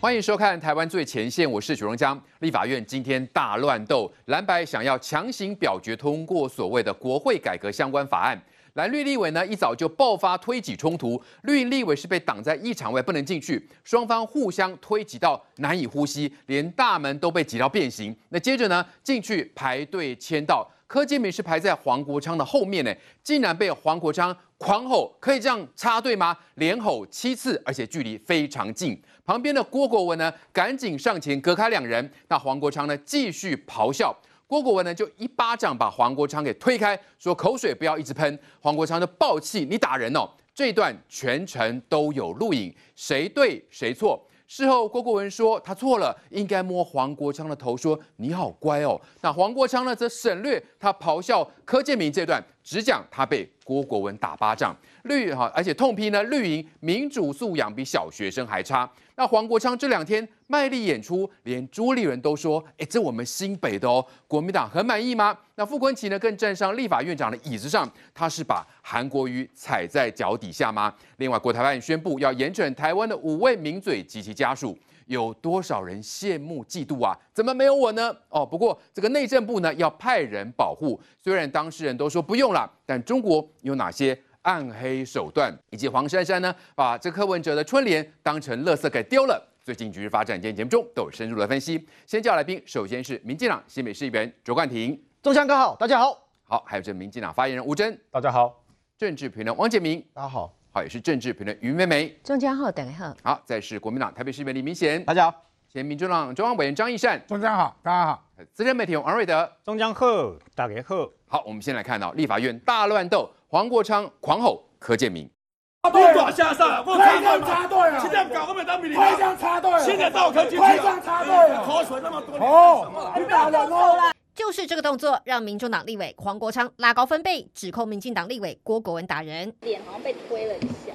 欢迎收看《台湾最前线》，我是许荣江。立法院今天大乱斗，蓝白想要强行表决通过所谓的国会改革相关法案，蓝绿立委呢一早就爆发推挤冲突，绿营立委是被挡在议场外不能进去，双方互相推挤到难以呼吸，连大门都被挤到变形。那接着呢，进去排队签到，柯建铭是排在黄国昌的后面呢，竟然被黄国昌狂吼：“可以这样插队吗？”连吼七次，而且距离非常近。旁边的郭国文呢，赶紧上前隔开两人。那黄国昌呢，继续咆哮。郭国文呢，就一巴掌把黄国昌给推开，说：“口水不要一直喷。”黄国昌就暴气，你打人哦。这段全程都有录影，谁对谁错？事后郭国文说他错了，应该摸黄国昌的头，说：“你好乖哦。”那黄国昌呢，则省略他咆哮柯建明这段，只讲他被郭国文打巴掌。绿哈，而且痛批呢，绿营民主素养比小学生还差。那黄国昌这两天卖力演出，连朱立伦都说：“哎，这我们新北的哦，国民党很满意吗？”那傅昆奇呢，更站上立法院长的椅子上，他是把韩国瑜踩在脚底下吗？另外，国台办宣布要严惩台湾的五位名嘴及其家属，有多少人羡慕嫉妒啊？怎么没有我呢？哦，不过这个内政部呢要派人保护，虽然当事人都说不用了，但中国有哪些？暗黑手段，以及黄珊珊呢，把这柯文哲的春联当成垃圾给丢了。最近局势发展，今天节目中都有深入的分析。先叫来宾，首先是民进党新北市议员卓冠廷，中江哥好，大家好。好，还有这民进党发言人吴贞，大家好。政治评论王建民，大家好。好，也是政治评论于美美，中江好，大家好。好，再是国民党台北市议员李明贤，大家好。前民主党中央委员张义善，中江好，大家好。资深媒体王瑞德，中江好，大家好。好，我们先来看到立法院大乱斗。黄国昌狂吼柯建铭，推上插队，现在搞后面当兵推上插队，现在到推上插队，口水那么多，哦，你打的了。就是这个动作让民众党立委黄国昌拉高分贝，指控民进党立委郭国文打人，脸好像被推了一下，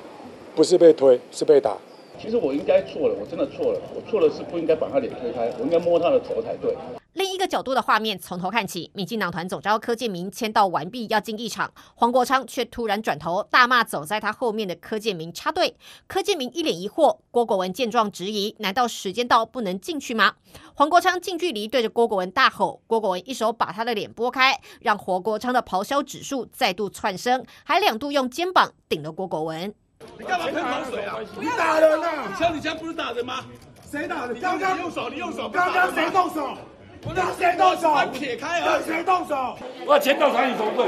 不是被推，是被打。其实我应该错了，我真的错了，我错了是不应该把他脸推开，我应该摸他的头才对。角度的画面从头看起，民进党团总召柯建明签到完毕要进一场，黄国昌却突然转头大骂走在他后面的柯建明插队，柯建明一脸疑惑，郭国文见状质疑，难道时间到不能进去吗？黄国昌近距离对着郭国文大吼，郭国文一手把他的脸拨开，让黄国昌的咆哮指数再度窜升，还两度用肩膀顶了郭国文。你干嘛喷口水啊？你打人啊？像你这样不是打人吗？谁打的？刚刚你用手，你右手，刚刚谁动手？不要先动手，撇开，先动手！我要先到他，你懂队，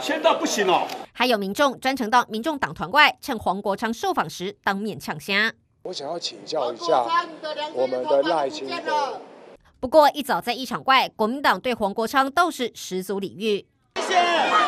先到不行哦。还有民众专程到民众党团怪，趁黄国昌受访时当面呛虾。我想要请教一下我们的赖清德。不过一早在一场怪，国民党对黄国昌都是十足礼遇。谢谢。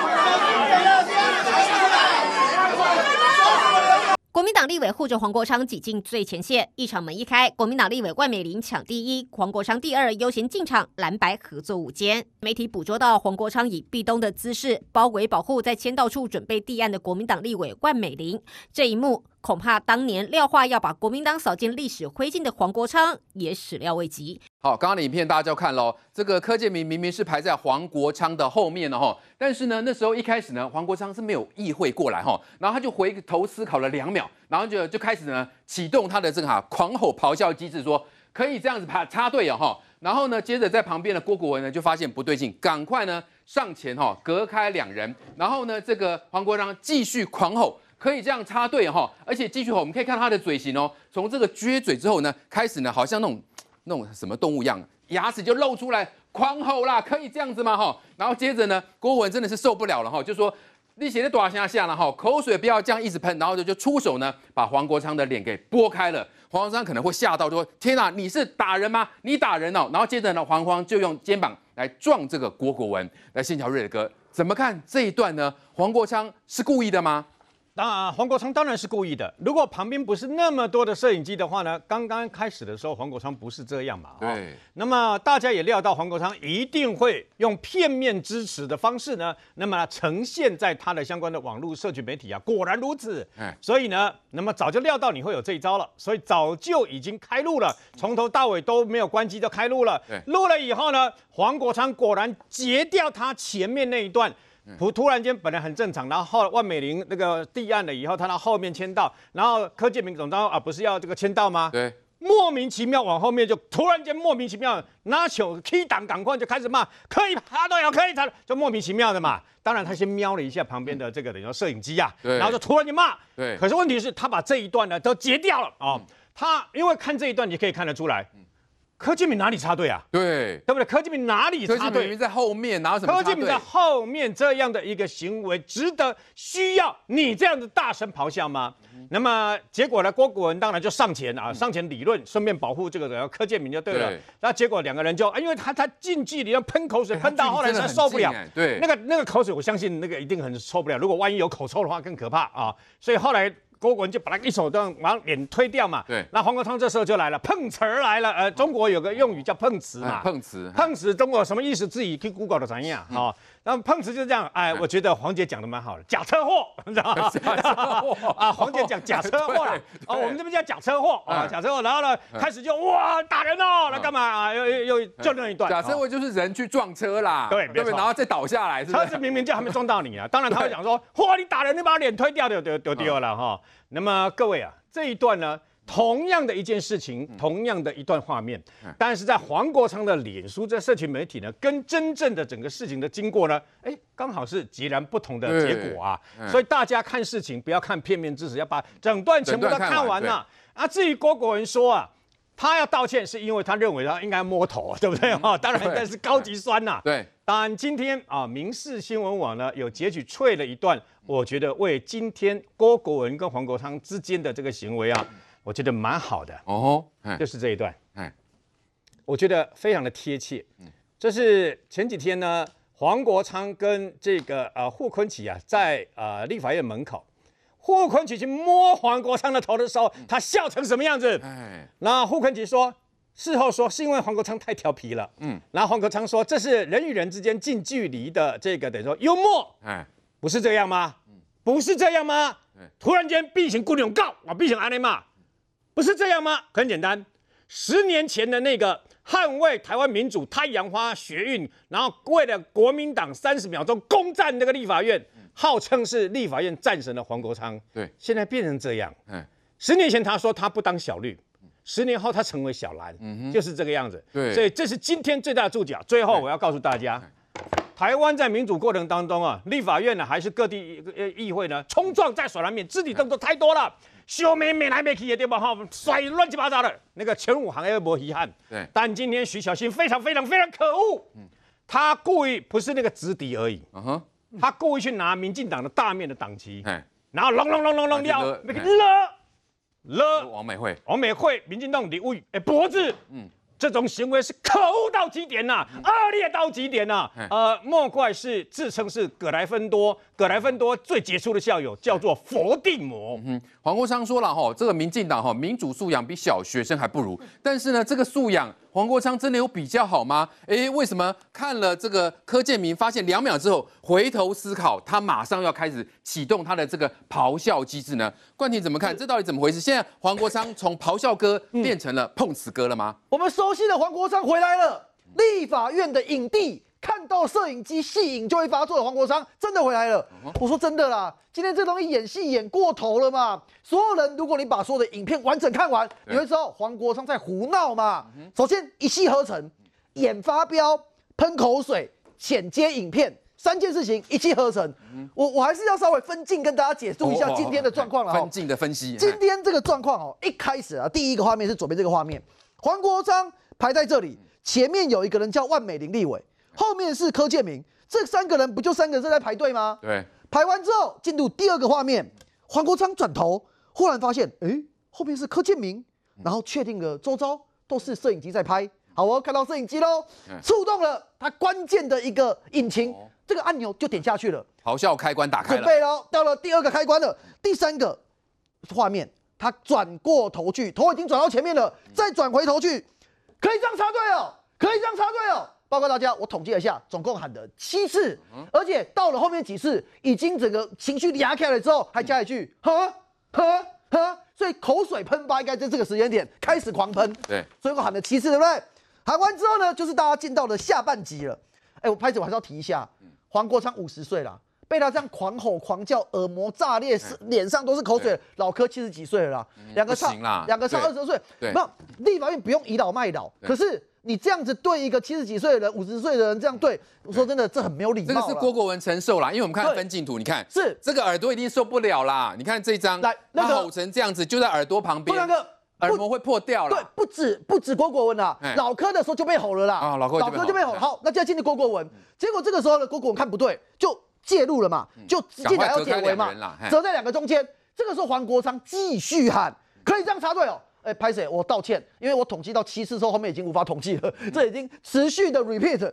国民党立委护着黄国昌挤进最前线，一场门一开，国民党立委万美玲抢第一，黄国昌第二，优先进场，蓝白合作午间。媒体捕捉到黄国昌以壁咚的姿势包围保护，在签到处准备递案的国民党立委万美玲，这一幕恐怕当年廖化要把国民党扫进历史灰烬的黄国昌也始料未及。好，刚刚的影片大家就要看喽。这个柯建明明明是排在黄国昌的后面的哈，但是呢，那时候一开始呢，黄国昌是没有意会过来哈，然后他就回头思考了两秒，然后就就开始呢启动他的这个哈狂吼咆哮机制，说可以这样子排插队哦哈。然后呢，接着在旁边的郭国文呢就发现不对劲，赶快呢上前哈隔开两人，然后呢这个黄国昌继续狂吼，可以这样插队哈，而且继续吼，我们可以看他的嘴型哦，从这个撅嘴之后呢，开始呢好像那种。那种什么动物样，牙齿就露出来狂吼啦，可以这样子吗？哈，然后接着呢，郭文真的是受不了了，哈，就说你写的多下下了哈，口水不要这样一直喷，然后就就出手呢，把黄国昌的脸给拨开了。黄国昌可能会吓到，说天哪，你是打人吗？你打人哦。然后接着呢，黄黄就用肩膀来撞这个郭国文。来，谢桥瑞的歌怎么看这一段呢？黄国昌是故意的吗？然，黄国昌当然是故意的。如果旁边不是那么多的摄影机的话呢？刚刚开始的时候，黄国昌不是这样嘛？对。那么大家也料到黄国昌一定会用片面支持的方式呢，那么呈现在他的相关的网络社群媒体啊。果然如此。所以呢，那么早就料到你会有这一招了，所以早就已经开录了，从头到尾都没有关机就开录了。录了以后呢，黄国昌果然截掉他前面那一段。突突然间本来很正常，然后后万美玲那个递案了以后，他到后面签到，然后柯建明总召啊不是要这个签到吗？对，莫名其妙往后面就突然间莫名其妙拿手踢挡，赶快就开始骂，可以他都有可以他就莫名其妙的嘛。当然他先瞄了一下旁边的这个等于说摄影机呀，然后就突然就骂，对。可是问题是，他把这一段呢都截掉了啊，他因为看这一段你可以看得出来。柯建明哪里插队啊？对，对不对？柯建明哪里插队？柯建在后面，然什么？柯建明在后面这样的一个行为，值得需要你这样子大声咆哮吗？那么结果呢？郭国文当然就上前啊，上前理论，顺便保护这个人柯建明就对了。那结果两个人就啊，因为他他近距离要喷口水，喷到后来他受不了。对，那个那个口水，我相信那个一定很受不了。如果万一有口臭的话，更可怕啊。所以后来。郭文就把他一手这样往脸推掉嘛，对，那黄国昌这时候就来了，碰瓷儿来了，呃，中国有个用语叫碰瓷嘛，碰瓷，碰瓷，中国什么意思？自己去 google 的怎样啊？那么碰瓷就是这样，哎，我觉得黄姐讲的蛮好的，假车祸，你知道吗？车祸啊，黄姐讲假车祸了，哦，我们这边叫假车祸啊，假车祸，然后呢，开始就哇打人哦，来干嘛啊？又又又就那一段，假车祸就是人去撞车啦，对，对不对？然后再倒下来，车子明明就还没撞到你啊，当然他会讲说，嚯，你打人，你把脸推掉，丢丢丢掉了哈。那么各位啊，这一段呢？同样的一件事情，同样的一段画面，但是在黄国昌的脸书这社群媒体呢，跟真正的整个事情的经过呢，哎，刚好是截然不同的结果啊。所以大家看事情不要看片面之词，要把整段全部都看完了啊。至于郭国文说啊，他要道歉是因为他认为他应该摸头，对不对啊？当然，但是高级酸呐。对，当然今天啊，民事新闻网呢有截取脆了一段，我觉得为今天郭国文跟黄国昌之间的这个行为啊。我觉得蛮好的哦，就是这一段，我觉得非常的贴切，这是前几天呢，黄国昌跟这个呃霍坤奇啊，在呃立法院门口，霍坤奇去摸黄国昌的头的时候，他笑成什么样子？哎，那霍坤奇说事后说是因为黄国昌太调皮了，嗯，然后黄国昌说这是人与人之间近距离的这个等于说幽默，不是这样吗？不是这样吗？突然间并行孤勇告我并行挨骂。不是这样吗？很简单，十年前的那个捍卫台湾民主太阳花学运，然后为了国民党三十秒钟攻占那个立法院，号称是立法院战神的黄国昌，对，现在变成这样。嗯，十年前他说他不当小绿，十年后他成为小蓝，嗯，就是这个样子。对，所以这是今天最大的注脚。最后我要告诉大家。台湾在民主过程当中啊，立法院呢还是各地呃议会呢，冲撞在所难免，肢体动作太多了，羞没没来没去的地方哈，甩乱七八糟的。那个前五行也不遗憾，对。但今天徐小新非常非常非常可恶，嗯，他故意不是那个直敌而已，嗯哼，他故意去拿民进党的大面的党旗，然后隆隆隆隆隆掉，了了。王美惠，王美惠，民进党的吴宇，哎，脖子，嗯。这种行为是可恶到极点呐，恶劣到极点呐！呃，莫怪是自称是葛莱芬多，葛莱芬多最杰出的校友叫做伏地魔。嗯，黄国昌说了哈，这个民进党哈民主素养比小学生还不如，但是呢，这个素养。黄国昌真的有比较好吗？诶，为什么看了这个柯建明，发现两秒之后回头思考，他马上要开始启动他的这个咆哮机制呢？冠廷怎么看？这到底怎么回事？现在黄国昌从咆哮哥变成了碰瓷哥了吗？我们熟悉的黄国昌回来了，立法院的影帝。看到摄影机戏影就会发作的黄国昌真的回来了。我说真的啦，今天这东西演戏演过头了嘛？所有人，如果你把所有的影片完整看完，你会知道黄国昌在胡闹嘛？首先一气呵成，演发飙、喷口水、剪接影片，三件事情一气呵成。我我还是要稍微分镜跟大家解释一下今天的状况了。分镜的分析，今天这个状况哦，一开始啊，第一个画面是左边这个画面，黄国昌排在这里，前面有一个人叫万美玲立委。后面是柯建明，这三个人不就三个人在排队吗？对，排完之后进入第二个画面，黄国昌转头，忽然发现，哎，后面是柯建明，然后确定了周遭都是摄影机在拍，好，我看到摄影机喽，触动了他关键的一个引擎，这个按钮就点下去了，好哮开关打开了，准备喽，到了第二个开关了，第三个画面，他转过头去，头已经转到前面了，再转回头去，可以这样插队哦，可以这样插队哦。报告大家，我统计了一下，总共喊了七次，而且到了后面几次，已经整个情绪压开了之后，还加一句“呵呵呵”，所以口水喷发应该在这个时间点开始狂喷。对，所以我喊了七次，对不对？喊完之后呢，就是大家进到了下半集了。哎，我拍子我还是要提一下，黄国昌五十岁了，被他这样狂吼狂叫，耳膜炸裂，脸上都是口水。老柯七十几岁了，两个差，两个差二十岁，那立法院不用倚老卖老，可是。你这样子对一个七十几岁的人、五十岁的人这样对，说真的，这很没有礼貌。这个是郭国文承受了，因为我们看分镜图，你看是这个耳朵一定受不了啦。你看这张，来那个吼成这样子，就在耳朵旁边。那个耳膜会破掉。对，不止不止郭国文啦，老柯的时候就被吼了啦。啊，老柯就被吼。好，那要进去郭国文，结果这个时候呢，郭国文看不对，就介入了嘛，就进来要解围嘛，折在两个中间。这个时候黄国昌继续喊，可以这样插队哦。哎，拍谁？我道歉，因为我统计到七次之后，后面已经无法统计了。这已经持续的 repeat，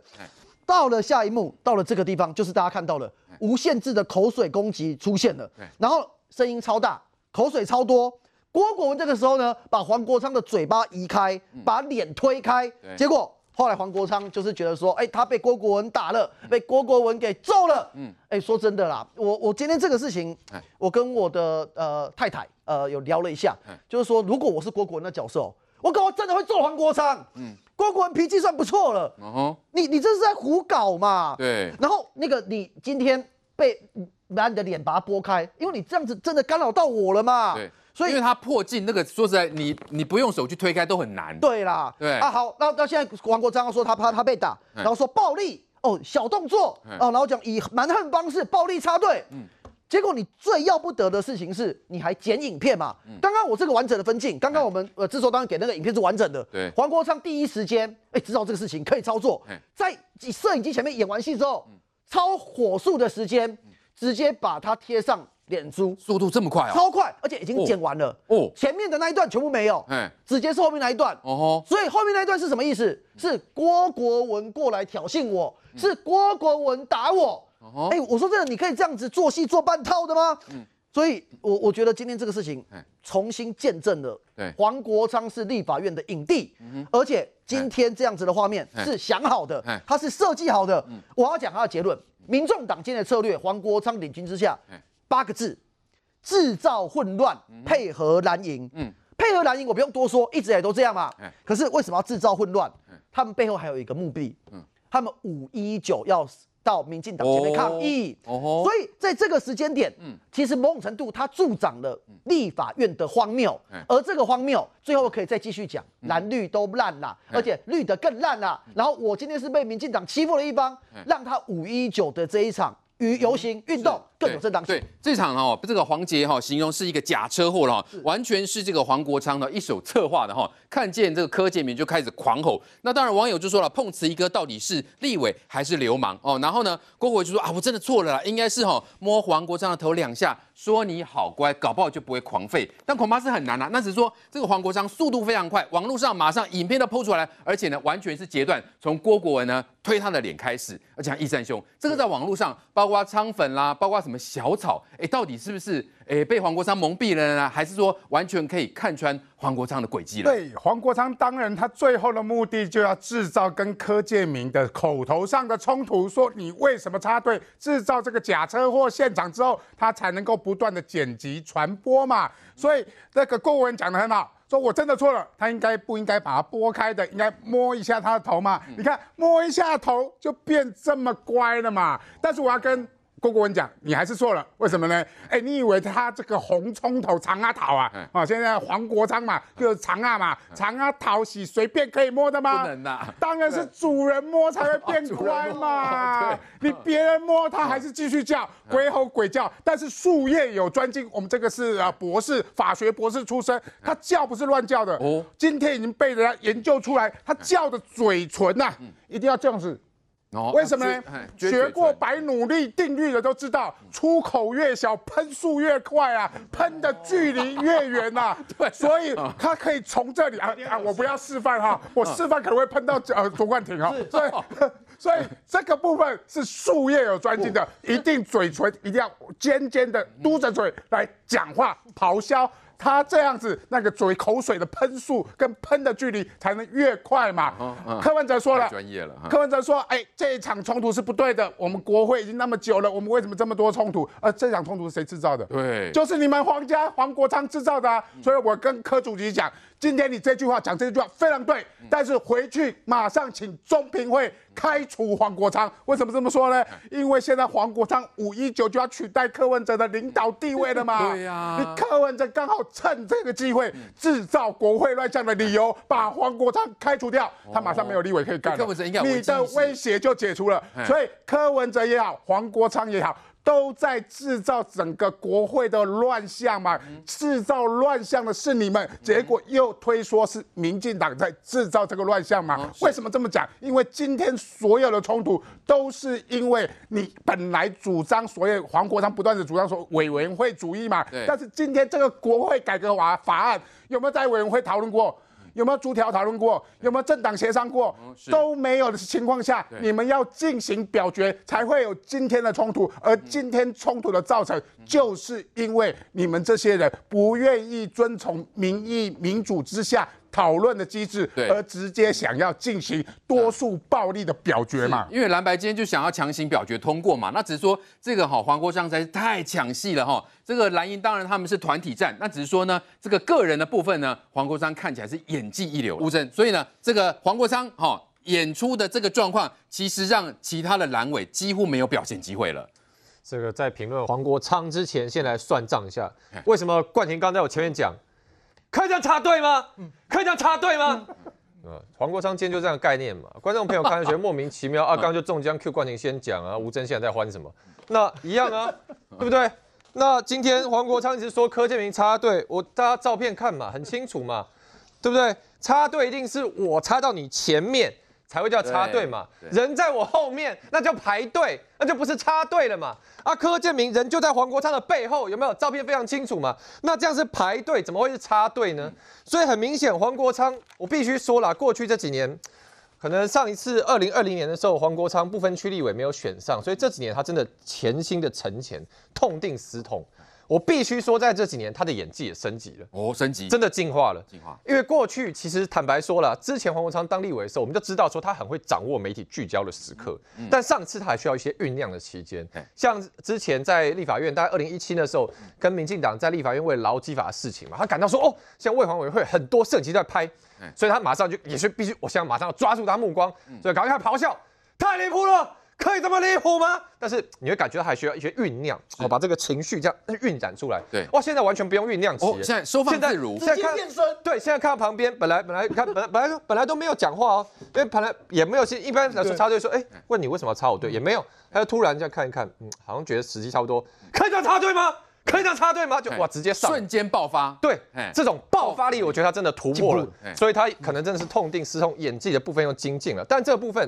到了下一幕，到了这个地方，就是大家看到了无限制的口水攻击出现了，然后声音超大，口水超多。郭国文这个时候呢，把黄国昌的嘴巴移开，把脸推开，结果。后来黄国昌就是觉得说，哎，他被郭国文打了，被郭国文给揍了。嗯，哎，说真的啦，我我今天这个事情，我跟我的呃太太呃有聊了一下，就是说如果我是郭国文的角色我跟我真的会揍黄国昌。嗯，郭国文脾气算不错了。哦，你你这是在胡搞嘛？对。然后那个你今天被把你的脸把它剥开，因为你这样子真的干扰到我了嘛？对。所以，因为他破镜，那个说实在，你你不用手去推开都很难。对啦，对啊，好，那那现在王国章说他怕他被打，然后说暴力哦，小动作哦，然后讲以蛮横方式暴力插队。嗯，结果你最要不得的事情是，你还剪影片嘛？刚刚我这个完整的分镜，刚刚我们呃，制作单位给那个影片是完整的。对，黄国昌第一时间哎，知道这个事情可以操作，在摄影机前面演完戏之后，超火速的时间，直接把它贴上。脸书速度这么快哦，超快，而且已经剪完了哦。前面的那一段全部没有，哎，直接是后面那一段哦。所以后面那一段是什么意思？是郭国文过来挑衅我，是郭国文打我。哎，我说真的，你可以这样子做戏做半套的吗？嗯，所以，我我觉得今天这个事情，重新见证了，黄国昌是立法院的影帝，嗯，而且今天这样子的画面是想好的，他是设计好的。嗯，我要讲他的结论：，民众党今天的策略，黄国昌领军之下，嗯。八个字，制造混乱，配合蓝营。嗯，配合蓝营，我不用多说，一直也都这样嘛。可是为什么要制造混乱？他们背后还有一个目的。嗯，他们五一九要到民进党前面抗议。哦所以在这个时间点，嗯，其实某种程度它助长了立法院的荒谬。而这个荒谬，最后可以再继续讲，蓝绿都烂了，而且绿的更烂了。然后我今天是被民进党欺负了一方，让他五一九的这一场。与游行、运动更有正当。性。对这场哦，这个黄杰哈形容是一个假车祸了哈，完全是这个黄国昌的一手策划的哈。看见这个柯建明就开始狂吼，那当然网友就说了，碰瓷一哥到底是立委还是流氓哦？然后呢，郭国就说啊，我真的错了啦，应该是哦、摸黄国昌的头两下，说你好乖，搞不好就不会狂吠，但恐怕是很难啦。那只是说这个黄国昌速度非常快，网络上马上影片都剖出来，而且呢完全是截断，从郭国文呢推他的脸开始，而且义战兄，这个在网络上包括苍粉啦，包括什么小草，哎，到底是不是？诶，被黄国昌蒙蔽了呢，还是说完全可以看穿黄国昌的诡计了？对，黄国昌当然，他最后的目的就要制造跟柯建明的口头上的冲突，说你为什么插队，制造这个假车祸现场之后，他才能够不断的剪辑传播嘛。所以这个郭文讲的很好，说我真的错了，他应该不应该把它拨开的，应该摸一下他的头嘛？你看摸一下头就变这么乖了嘛？但是我要跟。郭国文讲，你还是错了，为什么呢？哎，你以为他这个红葱头长啊讨啊啊？现在黄国昌嘛就是长啊嘛，长啊讨喜，随便可以摸的吗？不能呐，当然是主人摸才会变乖嘛。你别人摸它还是继续叫鬼吼鬼叫。但是术业有专精，我们这个是啊博士，法学博士出身，他叫不是乱叫的哦。今天已经被人家研究出来，他叫的嘴唇呐，一定要这样子。为什么呢？学过白努力定律的都知道，出口越小，喷速越快啊，喷的距离越远啊。所以它可以从这里啊啊，我不要示范哈，我示范可能会喷到呃卓冠廷哈。所以 所以这个部分是术业有专精的，一定嘴唇一定要尖尖的，嘟着嘴来讲话咆哮。他这样子，那个嘴口水的喷速跟喷的距离才能越快嘛。柯文哲说了，专业了。柯文哲说：“哎，这一场冲突是不对的。我们国会已经那么久了，我们为什么这么多冲突？而这场冲突是谁制造的？对，就是你们皇家黄国昌制造的。所以我跟柯主席讲。”今天你这句话讲这句话非常对，但是回去马上请中评会开除黄国昌。为什么这么说呢？因为现在黄国昌五一九就要取代柯文哲的领导地位了嘛。对呀，你柯文哲刚好趁这个机会制造国会乱象的理由，把黄国昌开除掉，他马上没有立委可以干了。柯文哲应该你的威胁就解除了，所以柯文哲也好，黄国昌也好。都在制造整个国会的乱象嘛？制造乱象的是你们，结果又推说是民进党在制造这个乱象嘛？为什么这么讲？因为今天所有的冲突都是因为你本来主张，所以黄国昌不断的主张说委员会主义嘛。但是今天这个国会改革法法案有没有在委员会讨论过？有没有逐条讨论过？有没有政党协商过？都没有的情况下，你们要进行表决，才会有今天的冲突。而今天冲突的造成，就是因为你们这些人不愿意遵从民意民主之下。讨论的机制，而直接想要进行多数暴力的表决嘛？因为蓝白今天就想要强行表决通过嘛？那只是说这个哈，黄国昌实在是太抢戏了哈。这个蓝营当然他们是团体战，那只是说呢，这个个人的部分呢，黄国昌看起来是演技一流，吴振，所以呢，这个黄国昌哈演出的这个状况，其实让其他的蓝委几乎没有表现机会了。这个在评论黄国昌之前，先来算账一下，为什么冠廷刚在我前面讲？可以这样插队吗？可以这样插队吗？嗯，黄国昌今天就这样概念嘛？观众朋友看就去得莫名其妙。啊，刚就中奖，Q 冠廷先讲啊，吴尊现在在欢什么？那一样啊，对不对？那今天黄国昌一直说柯建明插队，我大家照片看嘛，很清楚嘛，对不对？插队一定是我插到你前面。才会叫插队嘛？人在我后面，那叫排队，那就不是插队了嘛？啊，柯建明人就在黄国昌的背后，有没有照片非常清楚嘛？那这样是排队，怎么会是插队呢？所以很明显，黄国昌，我必须说了，过去这几年，可能上一次二零二零年的时候，黄国昌不分区立委没有选上，所以这几年他真的潜心的存钱，痛定思痛。我必须说，在这几年他的演技也升级了哦，升级真的进化了，进化。因为过去其实坦白说了，之前黄国昌当立委的时候，我们就知道说他很会掌握媒体聚焦的时刻。嗯。但上次他还需要一些酝酿的期间。像之前在立法院，大概二零一七的时候，跟民进党在立法院为劳基法的事情嘛，他感到说哦，像卫环委员会很多摄影机在拍，所以他马上就也是必须，我现在马上要抓住他目光，就搞一下咆哮，太离谱了。可以这么离谱吗？但是你会感觉还需要一些酝酿哦，把这个情绪这样蕴染出来。对，哇，现在完全不用酝酿期。哦，现在收放自如。现在看，对，现在看到旁边，本来本来看，本来本来本来都没有讲话哦，因为本来也没有，一般来说插队说，哎，问你为什么要插我队，也没有，他就突然这样看一看，嗯，好像觉得时机差不多，可以样插队吗？可以样插队吗？就哇，直接上瞬间爆发。对，这种爆发力，我觉得他真的突破了，所以他可能真的是痛定思痛，演技的部分又精进了，但这部分。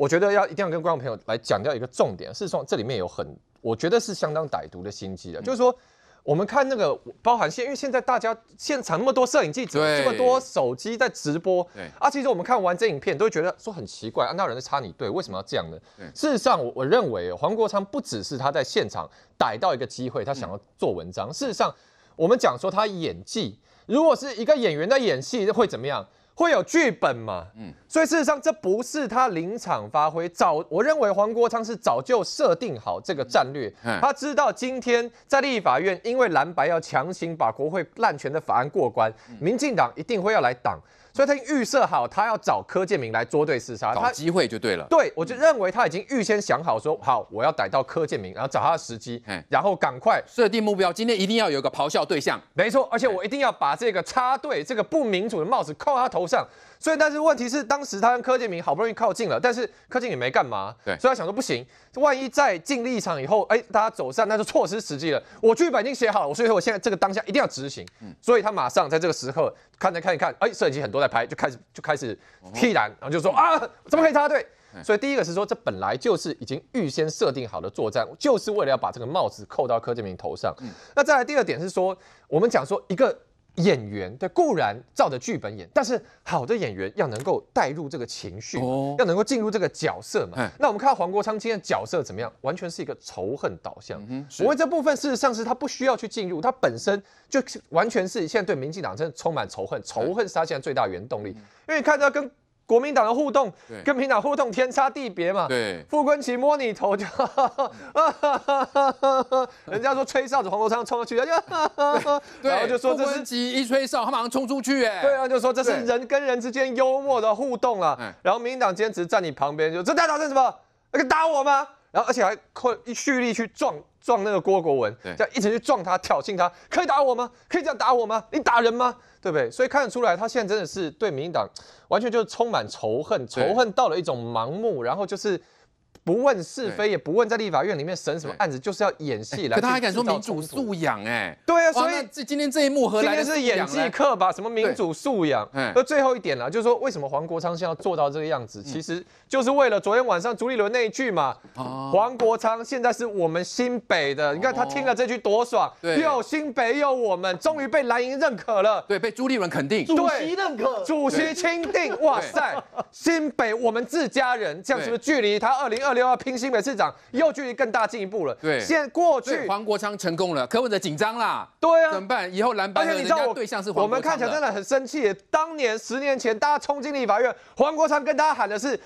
我觉得要一定要跟观众朋友来讲掉一个重点，事实上这里面有很，我觉得是相当歹毒的心机的，就是说，我们看那个包含现，因为现在大家现场那么多摄影记者，这么多手机在直播，啊，其实我们看完这影片都觉得说很奇怪，啊，那人在插你队，为什么要这样呢？事实上，我我认为黄国昌不只是他在现场逮到一个机会，他想要做文章。事实上，我们讲说他演技，如果是一个演员在演戏会怎么样？会有剧本嘛？嗯，所以事实上这不是他临场发挥，早我认为黄国昌是早就设定好这个战略，他知道今天在立法院，因为蓝白要强行把国会滥权的法案过关，民进党一定会要来挡。所以他预设好，他要找柯建明来捉对厮杀，找机会就对了。对，我就认为他已经预先想好说，好，我要逮到柯建明，然后找他的时机，然后赶快设定目标，今天一定要有一个咆哮对象。没错，而且我一定要把这个插队、这个不民主的帽子扣他头上。所以，但是问题是，当时他跟柯建明好不容易靠近了，但是柯建明没干嘛。对，所以他想说不行，万一再进立一场以后，哎，大家走散，那就错失时机了。我剧本已经写好了，所以说我现在这个当下一定要执行。嗯，所以他马上在这个时刻，看着看一看，哎，摄影机很多在拍，就开始就开始踢挡，然后就说啊，怎么可以插队？所以第一个是说，这本来就是已经预先设定好的作战，就是为了要把这个帽子扣到柯建明头上。嗯，那再来第二点是说，我们讲说一个。演员对固然照着剧本演，但是好的演员要能够带入这个情绪，要能够进入这个角色嘛。那我们看到黄国昌今天角色怎么样？完全是一个仇恨导向。嗯，因为这部分事实上是他不需要去进入，他本身就完全是现在对民进党真的充满仇恨，仇恨是他现在最大原动力。因为看他跟。国民党的互动，跟民党互动天差地别嘛。对，傅昆萁摸你头，就 人家说吹哨子，黄国昌冲过去，然后就说这是萁一吹哨，他马上冲出去。哎，对，啊，就说这是人跟人之间幽默的互动啊。然后民进党坚持站你旁边，就这代表是什么？那个打我吗？然后而且还靠蓄力去撞撞那个郭国文，这样一直去撞他挑衅他，可以打我吗？可以这样打我吗？你打人吗？对不对？所以看得出来，他现在真的是对民进党完全就是充满仇恨，仇恨到了一种盲目，然后就是。不问是非，也不问在立法院里面审什么案子，就是要演戏来。可他还敢说民主素养哎？对啊，所以这今天这一幕，今天是演技课吧？什么民主素养？嗯。那最后一点呢，就是说为什么黄国昌现在做到这个样子，其实就是为了昨天晚上朱立伦那一句嘛。黄国昌现在是我们新北的，你看他听了这句多爽。对，有新北有我们，终于被蓝营认可了。对，被朱立伦肯定。主席认可，主席钦定。哇塞，新北我们自家人，这样是不是距离他二零二二二零平新美市长又距离更大进一步了。对，现在过去黄国昌成功了，可不的紧张啦。对啊，怎么办？以后蓝白，而且你知道我对象是黄，我们看起来真的很生气。当年十年前，大家冲进立法院，黄国昌跟大家喊的是。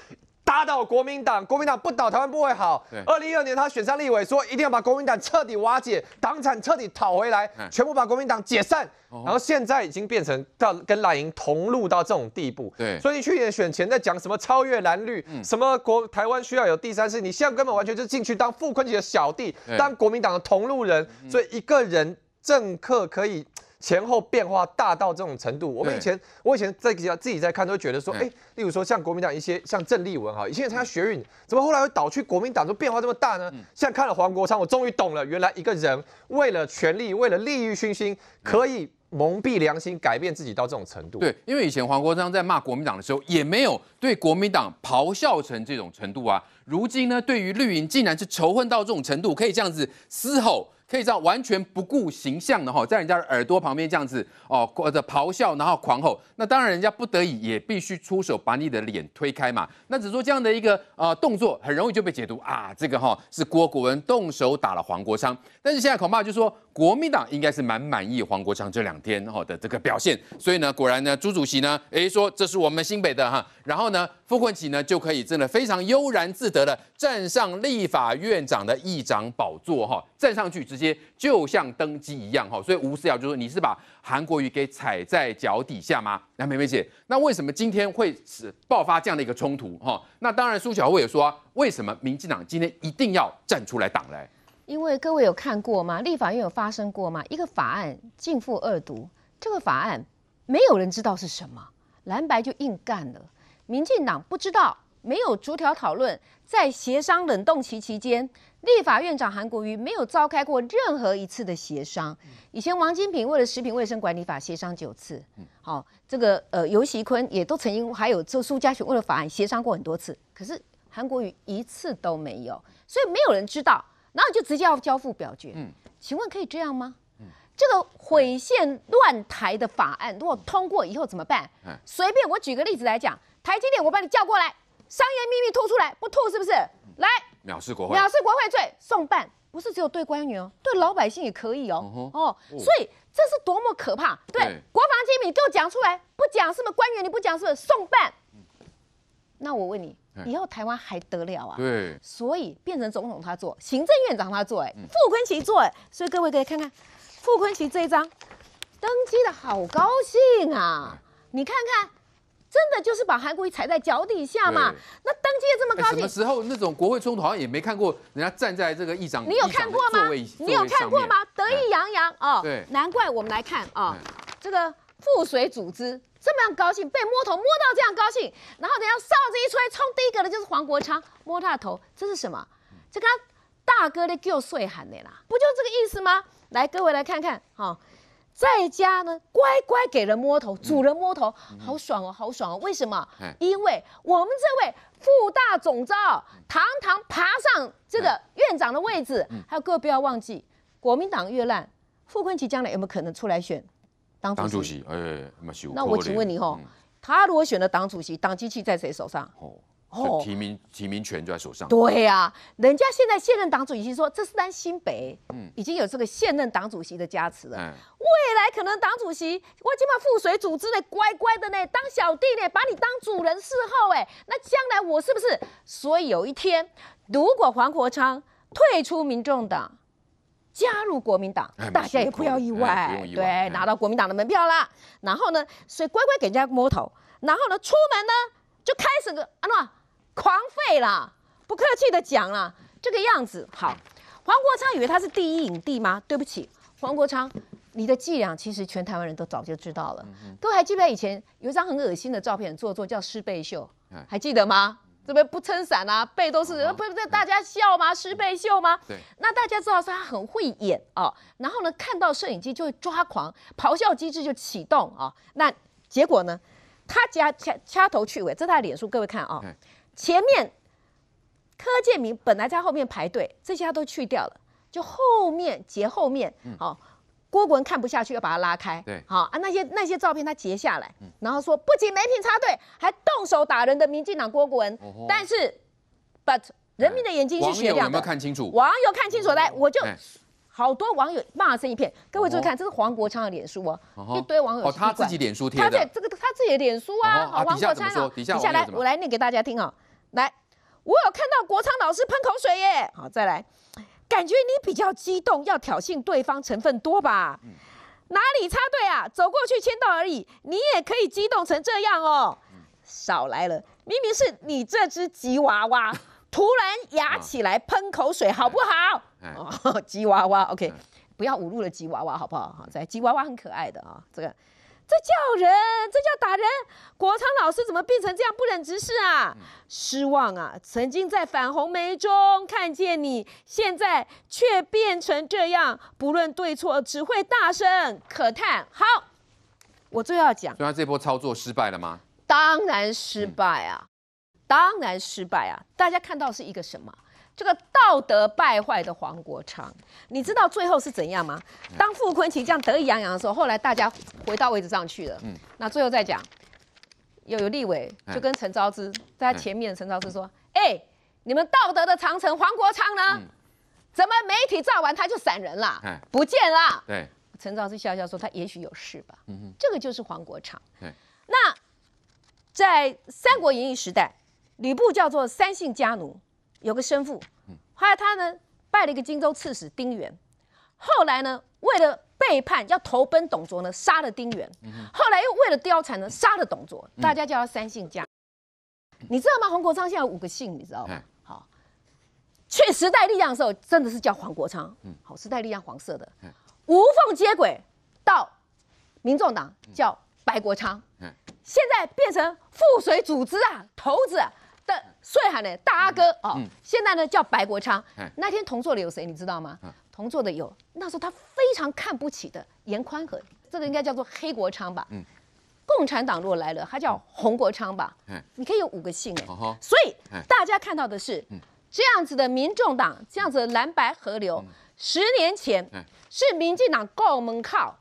打倒国民党，国民党不倒，台湾不会好。二零一二年他选上立委，说一定要把国民党彻底瓦解，党产彻底讨回来，全部把国民党解散。然后现在已经变成到跟蓝营同路到这种地步。对，所以你去年选前在讲什么超越蓝绿，什么国台湾需要有第三势你现在根本完全就进去当傅坤杰的小弟，当国民党的同路人。所以一个人政客可以。前后变化大到这种程度，我们以前我以前在自己在看都觉得说，哎，例如说像国民党一些像郑丽文哈，以前参加学运，怎么后来会倒去国民党都变化这么大呢？现在看了黄国昌，我终于懂了，原来一个人为了权力，为了利益熏心，可以蒙蔽良心，改变自己到这种程度。对，因为以前黄国昌在骂国民党的时候，也没有对国民党咆哮成这种程度啊。如今呢，对于绿营，竟然是仇恨到这种程度，可以这样子嘶吼。可以这样，完全不顾形象的哈，在人家的耳朵旁边这样子哦，或者咆哮，然后狂吼。那当然，人家不得已也必须出手把你的脸推开嘛。那只说这样的一个呃动作，很容易就被解读啊，这个哈是郭国文动手打了黄国昌。但是现在恐怕就说国民党应该是蛮满意黄国昌这两天哈的这个表现。所以呢，果然呢，朱主席呢，哎说这是我们新北的哈，然后呢，傅昆萁呢就可以真的非常悠然自得的站上立法院长的议长宝座哈，站上去直接。就像登基一样哈，所以吴思瑶就说：“你是把韩国瑜给踩在脚底下吗？”那美梅姐，那为什么今天会是爆发这样的一个冲突哈？那当然，苏小慧也说，为什么民进党今天一定要站出来挡来？因为各位有看过吗？立法院有发生过吗？一个法案尽负二读，这个法案没有人知道是什么，蓝白就硬干了。民进党不知道，没有逐条讨论，在协商冷冻期期间。立法院长韩国瑜没有召开过任何一次的协商，以前王金平为了食品卫生管理法协商九次，好，这个呃尤喜坤也都曾经，还有做苏家雄为了法案协商过很多次，可是韩国瑜一次都没有，所以没有人知道，然后就直接要交付表决，嗯，请问可以这样吗？这个毁宪乱台的法案如果通过以后怎么办？随便我举个例子来讲，台积电我把你叫过来，商业秘密吐出来不吐是不是？来。藐视国会，藐视国会罪送办，不是只有对官员哦，对老百姓也可以哦，哦，所以这是多么可怕！对，国防机密我讲出来，不讲是吗？官员你不讲是不是送办？那我问你，以后台湾还得了啊？对，所以变成总统他做，行政院长他做，哎，傅昆奇做，哎，所以各位可以看看，傅昆奇这一张登基的好高兴啊，你看看。真的就是把韩国瑜踩在脚底下嘛？那登基这么高兴，什么时候那种国会冲突好像也没看过，人家站在这个议长，你有看过吗？你有看过吗？得意洋洋哦，难怪我们来看啊，这个腹水组织这么样高兴，被摸头摸到这样高兴，然后等下哨子一吹，冲第一个的就是黄国昌，摸他的头，这是什么？这他大哥的救岁喊的啦，不就这个意思吗？来，各位来看看哈。在家呢，乖乖给人摸头，主人摸头，好爽哦，好爽哦！为什么？因为我们这位副大总召，堂堂爬上这个院长的位置。还有各位不要忘记，国民党越烂，傅昆萁将来有没有可能出来选党主席？哎，那我请问你吼，他如果选了党主席，党机器在谁手上？提名提名权就在手上。对啊，人家现在现任党主席说，这是咱新北，嗯，已经有这个现任党主席的加持了。未来可能党主席，我起码附水组织的乖乖的呢，当小弟呢，把你当主人侍候。哎，那将来我是不是？所以有一天，如果黄国昌退出民众党，加入国民党，大家也不要意外，对，拿到国民党的门票啦。然后呢，所以乖乖给人家摸头，然后呢，出门呢就开始个啊那。狂吠啦，不客气的讲啦，这个样子好。黄国昌以为他是第一影帝吗？对不起，黄国昌，你的伎俩其实全台湾人都早就知道了，都还记不得以前有一张很恶心的照片，做作叫湿背秀，还记得吗？这边不撑伞啊，背都是，不是大家笑吗？湿背秀吗？对。那大家知道是他很会演哦，然后呢，看到摄影机就会抓狂，咆哮机制就启动啊。那结果呢，他夹掐掐头去尾，这他的脸书，各位看啊。前面柯建明本来在后面排队，这些他都去掉了，就后面截后面，好，郭冠文看不下去，要把他拉开，对，好啊，那些那些照片他截下来，然后说不仅没品插队，还动手打人的民进党郭冠文。」但是，but 人民的眼睛是雪亮的，有没有看清楚？网友看清楚，来，我就好多网友骂声一片，各位注意看，这是黄国昌的脸书哦，一堆网友，他自己脸书贴的，这个他自己的脸书啊，黄国昌，底下来，我来念给大家听啊。来，我有看到国昌老师喷口水耶。好，再来，感觉你比较激动，要挑衅对方成分多吧？哪里插队啊？走过去签到而已，你也可以激动成这样哦。少来了，明明是你这只吉娃娃突然牙起来喷口水，好不好？哦，吉娃娃，OK，不要侮辱了吉娃娃，好不好？好，再吉娃娃很可爱的啊，这个。这叫人，这叫打人！国昌老师怎么变成这样，不忍直视啊！失望啊！曾经在反红梅中看见你，现在却变成这样，不论对错，只会大声可叹。好，我最后讲，以他这波操作失败了吗？当然失败啊，当然失败啊！大家看到是一个什么？这个道德败坏的黄国昌，你知道最后是怎样吗？当傅坤琪这样得意洋洋的时候，后来大家回到位置上去了。嗯，那最后再讲，又有立委就跟陈昭之在他前面，陈昭之说：“哎，你们道德的长城黄国昌呢？怎么媒体炸完他就散人了，不见了？”对，陈昭之笑笑说：“他也许有事吧。”嗯哼，这个就是黄国昌。对，那在《三国演义》时代，吕布叫做三姓家奴。有个生父，后来他呢拜了一个荆州刺史丁原，后来呢为了背叛要投奔董卓呢杀了丁原，后来又为了貂蝉呢杀了董卓，大家叫他三姓家，你知道吗？黄国昌现在有五个姓，你知道吗？好，去时代力量的时候真的是叫黄国昌，好时代力量黄色的，无缝接轨到民众党叫白国昌，现在变成覆水组织啊头子。所以的呢大阿哥哦，现在呢叫白国昌。那天同坐的有谁？你知道吗？同坐的有那时候他非常看不起的严宽和，这个应该叫做黑国昌吧。共产党如果来了，他叫红国昌吧。你可以有五个姓哎。所以大家看到的是这样子的民众党，这样子的蓝白河流。十年前是民进党靠门靠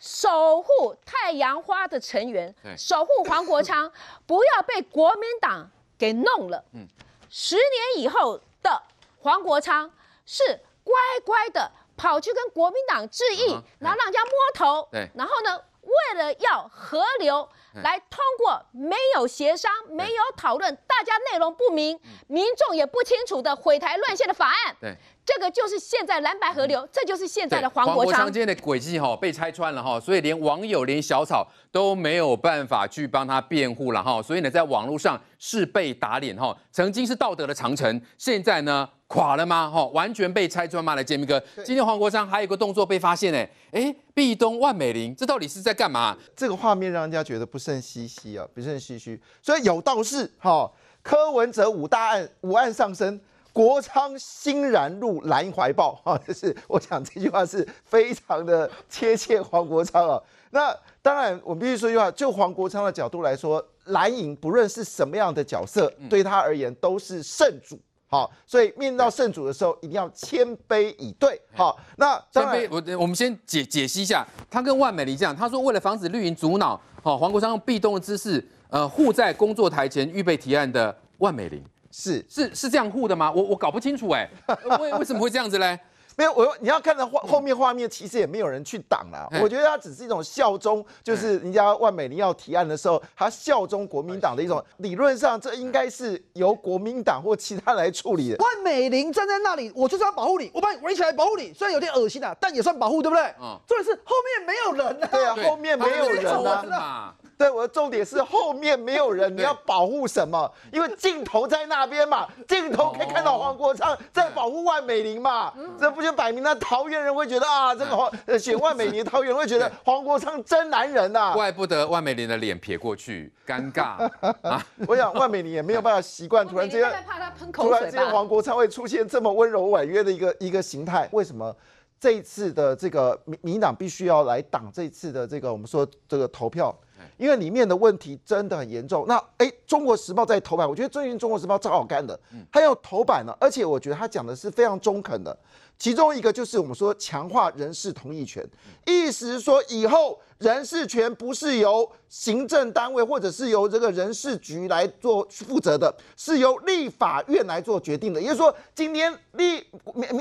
守护太阳花的成员，守护黄国昌，不要被国民党。给弄了，嗯，十年以后的黄国昌是乖乖的跑去跟国民党致意，然后让人家摸头，对，然后呢，为了要合流来通过没有协商、没有讨论、大家内容不明、民众也不清楚的毁台乱宪的法案，对。这个就是现在蓝白河流，这就是现在的黄国昌今天的轨迹哈，被拆穿了哈，所以连网友连小草都没有办法去帮他辩护了哈，所以呢，在网络上是被打脸哈，曾经是道德的长城，现在呢垮了吗哈？完全被拆穿吗？来，建米哥，今天黄国昌还有一个动作被发现哎哎，壁咚万美玲，这到底是在干嘛？这个画面让人家觉得不甚唏嘘啊，不胜唏嘘。所以有道是哈，柯文哲五大案五案上升。国昌欣然入蓝怀抱，哈，就是我想这句话是非常的贴切黄国昌啊。那当然，我们必须说一句话，就黄国昌的角度来说，蓝营不论是什么样的角色，对他而言都是圣主。好，所以面到圣主的时候，一定要谦卑以对。好，那当然，我我们先解解析一下，他跟万美玲这样，他说为了防止绿营阻挠，好，黄国昌用壁咚的姿势，呃，护在工作台前预备提案的万美玲。是是是这样护的吗？我我搞不清楚哎，为为什么会这样子嘞？没有我，你要看到画后面画面，其实也没有人去挡啊。我觉得他只是一种效忠，就是人家万美玲要提案的时候，他效忠国民党的一种。理论上，这应该是由国民党或其他来处理的。万美玲站在那里，我就是要保护你，我把你围起来保护你。虽然有点恶心啊，但也算保护对不对？嗯，重点是后面没有人啊。对啊，后面没有人啊。对，我的重点是后面没有人，你要保护什么？因为镜头在那边嘛，镜头可以看到黄国昌在保护万美玲嘛，这不就摆明了桃园人会觉得啊，这个黄选万美玲桃园会觉得 黄国昌真男人呐。怪不得万美玲的脸撇过去，尴尬。我想万美玲也没有办法习惯突然之间，突然之间黄国昌会出现这么温柔婉约的一个一个形态。为什么这一次的这个民民党必须要来挡这一次的这个我们说这个投票？因为里面的问题真的很严重。那哎，《中国时报》在头版，我觉得最近《中国时报》超好干的，它有头版了。而且我觉得它讲的是非常中肯的。其中一个就是我们说强化人事同意权，意思说以后人事权不是由行政单位或者是由这个人事局来做负责的，是由立法院来做决定的。也就是说，今天立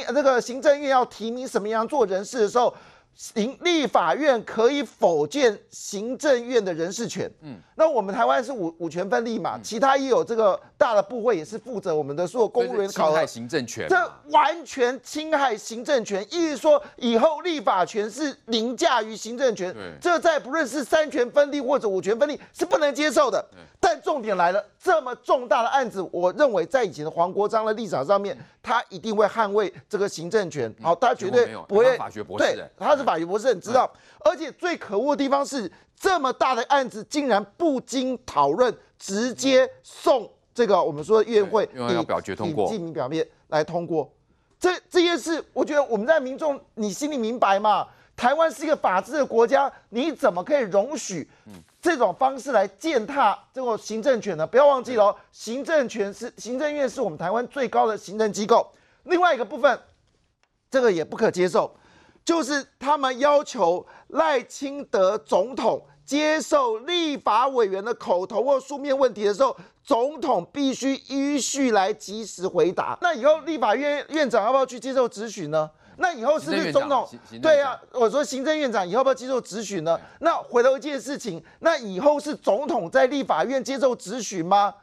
这个行政院要提名什么样做人事的时候。行立法院可以否建行政院的人事权，嗯，那我们台湾是五五权分立嘛，其他也有这个大的部会也是负责我们的所有公务员考核，行政权，这完全侵害行政权，意思说以后立法权是凌驾于行政权，这在不论是三权分立或者五权分立是不能接受的。但重点来了，这么重大的案子，我认为在以前的黄国章的立场上面，他一定会捍卫这个行政权，好，他绝对不会，对，他是。法也不是很知道，而且最可恶的地方是这么大的案子竟然不经讨论直接送这个我们说的院会以表决通过，记名表面来通过，这这件事我觉得我们在民众你心里明白嘛？台湾是一个法治的国家，你怎么可以容许这种方式来践踏这个行政权呢？不要忘记了，行政权是行政院是我们台湾最高的行政机构。另外一个部分，这个也不可接受。就是他们要求赖清德总统接受立法委员的口头或书面问题的时候，总统必须依序来及时回答。那以后立法院院长要不要去接受质询呢？那以后是不是总统对呀？我说行政院长以后要不要接受质询呢？那回头一件事情，那以后是总统在立法院接受质询吗？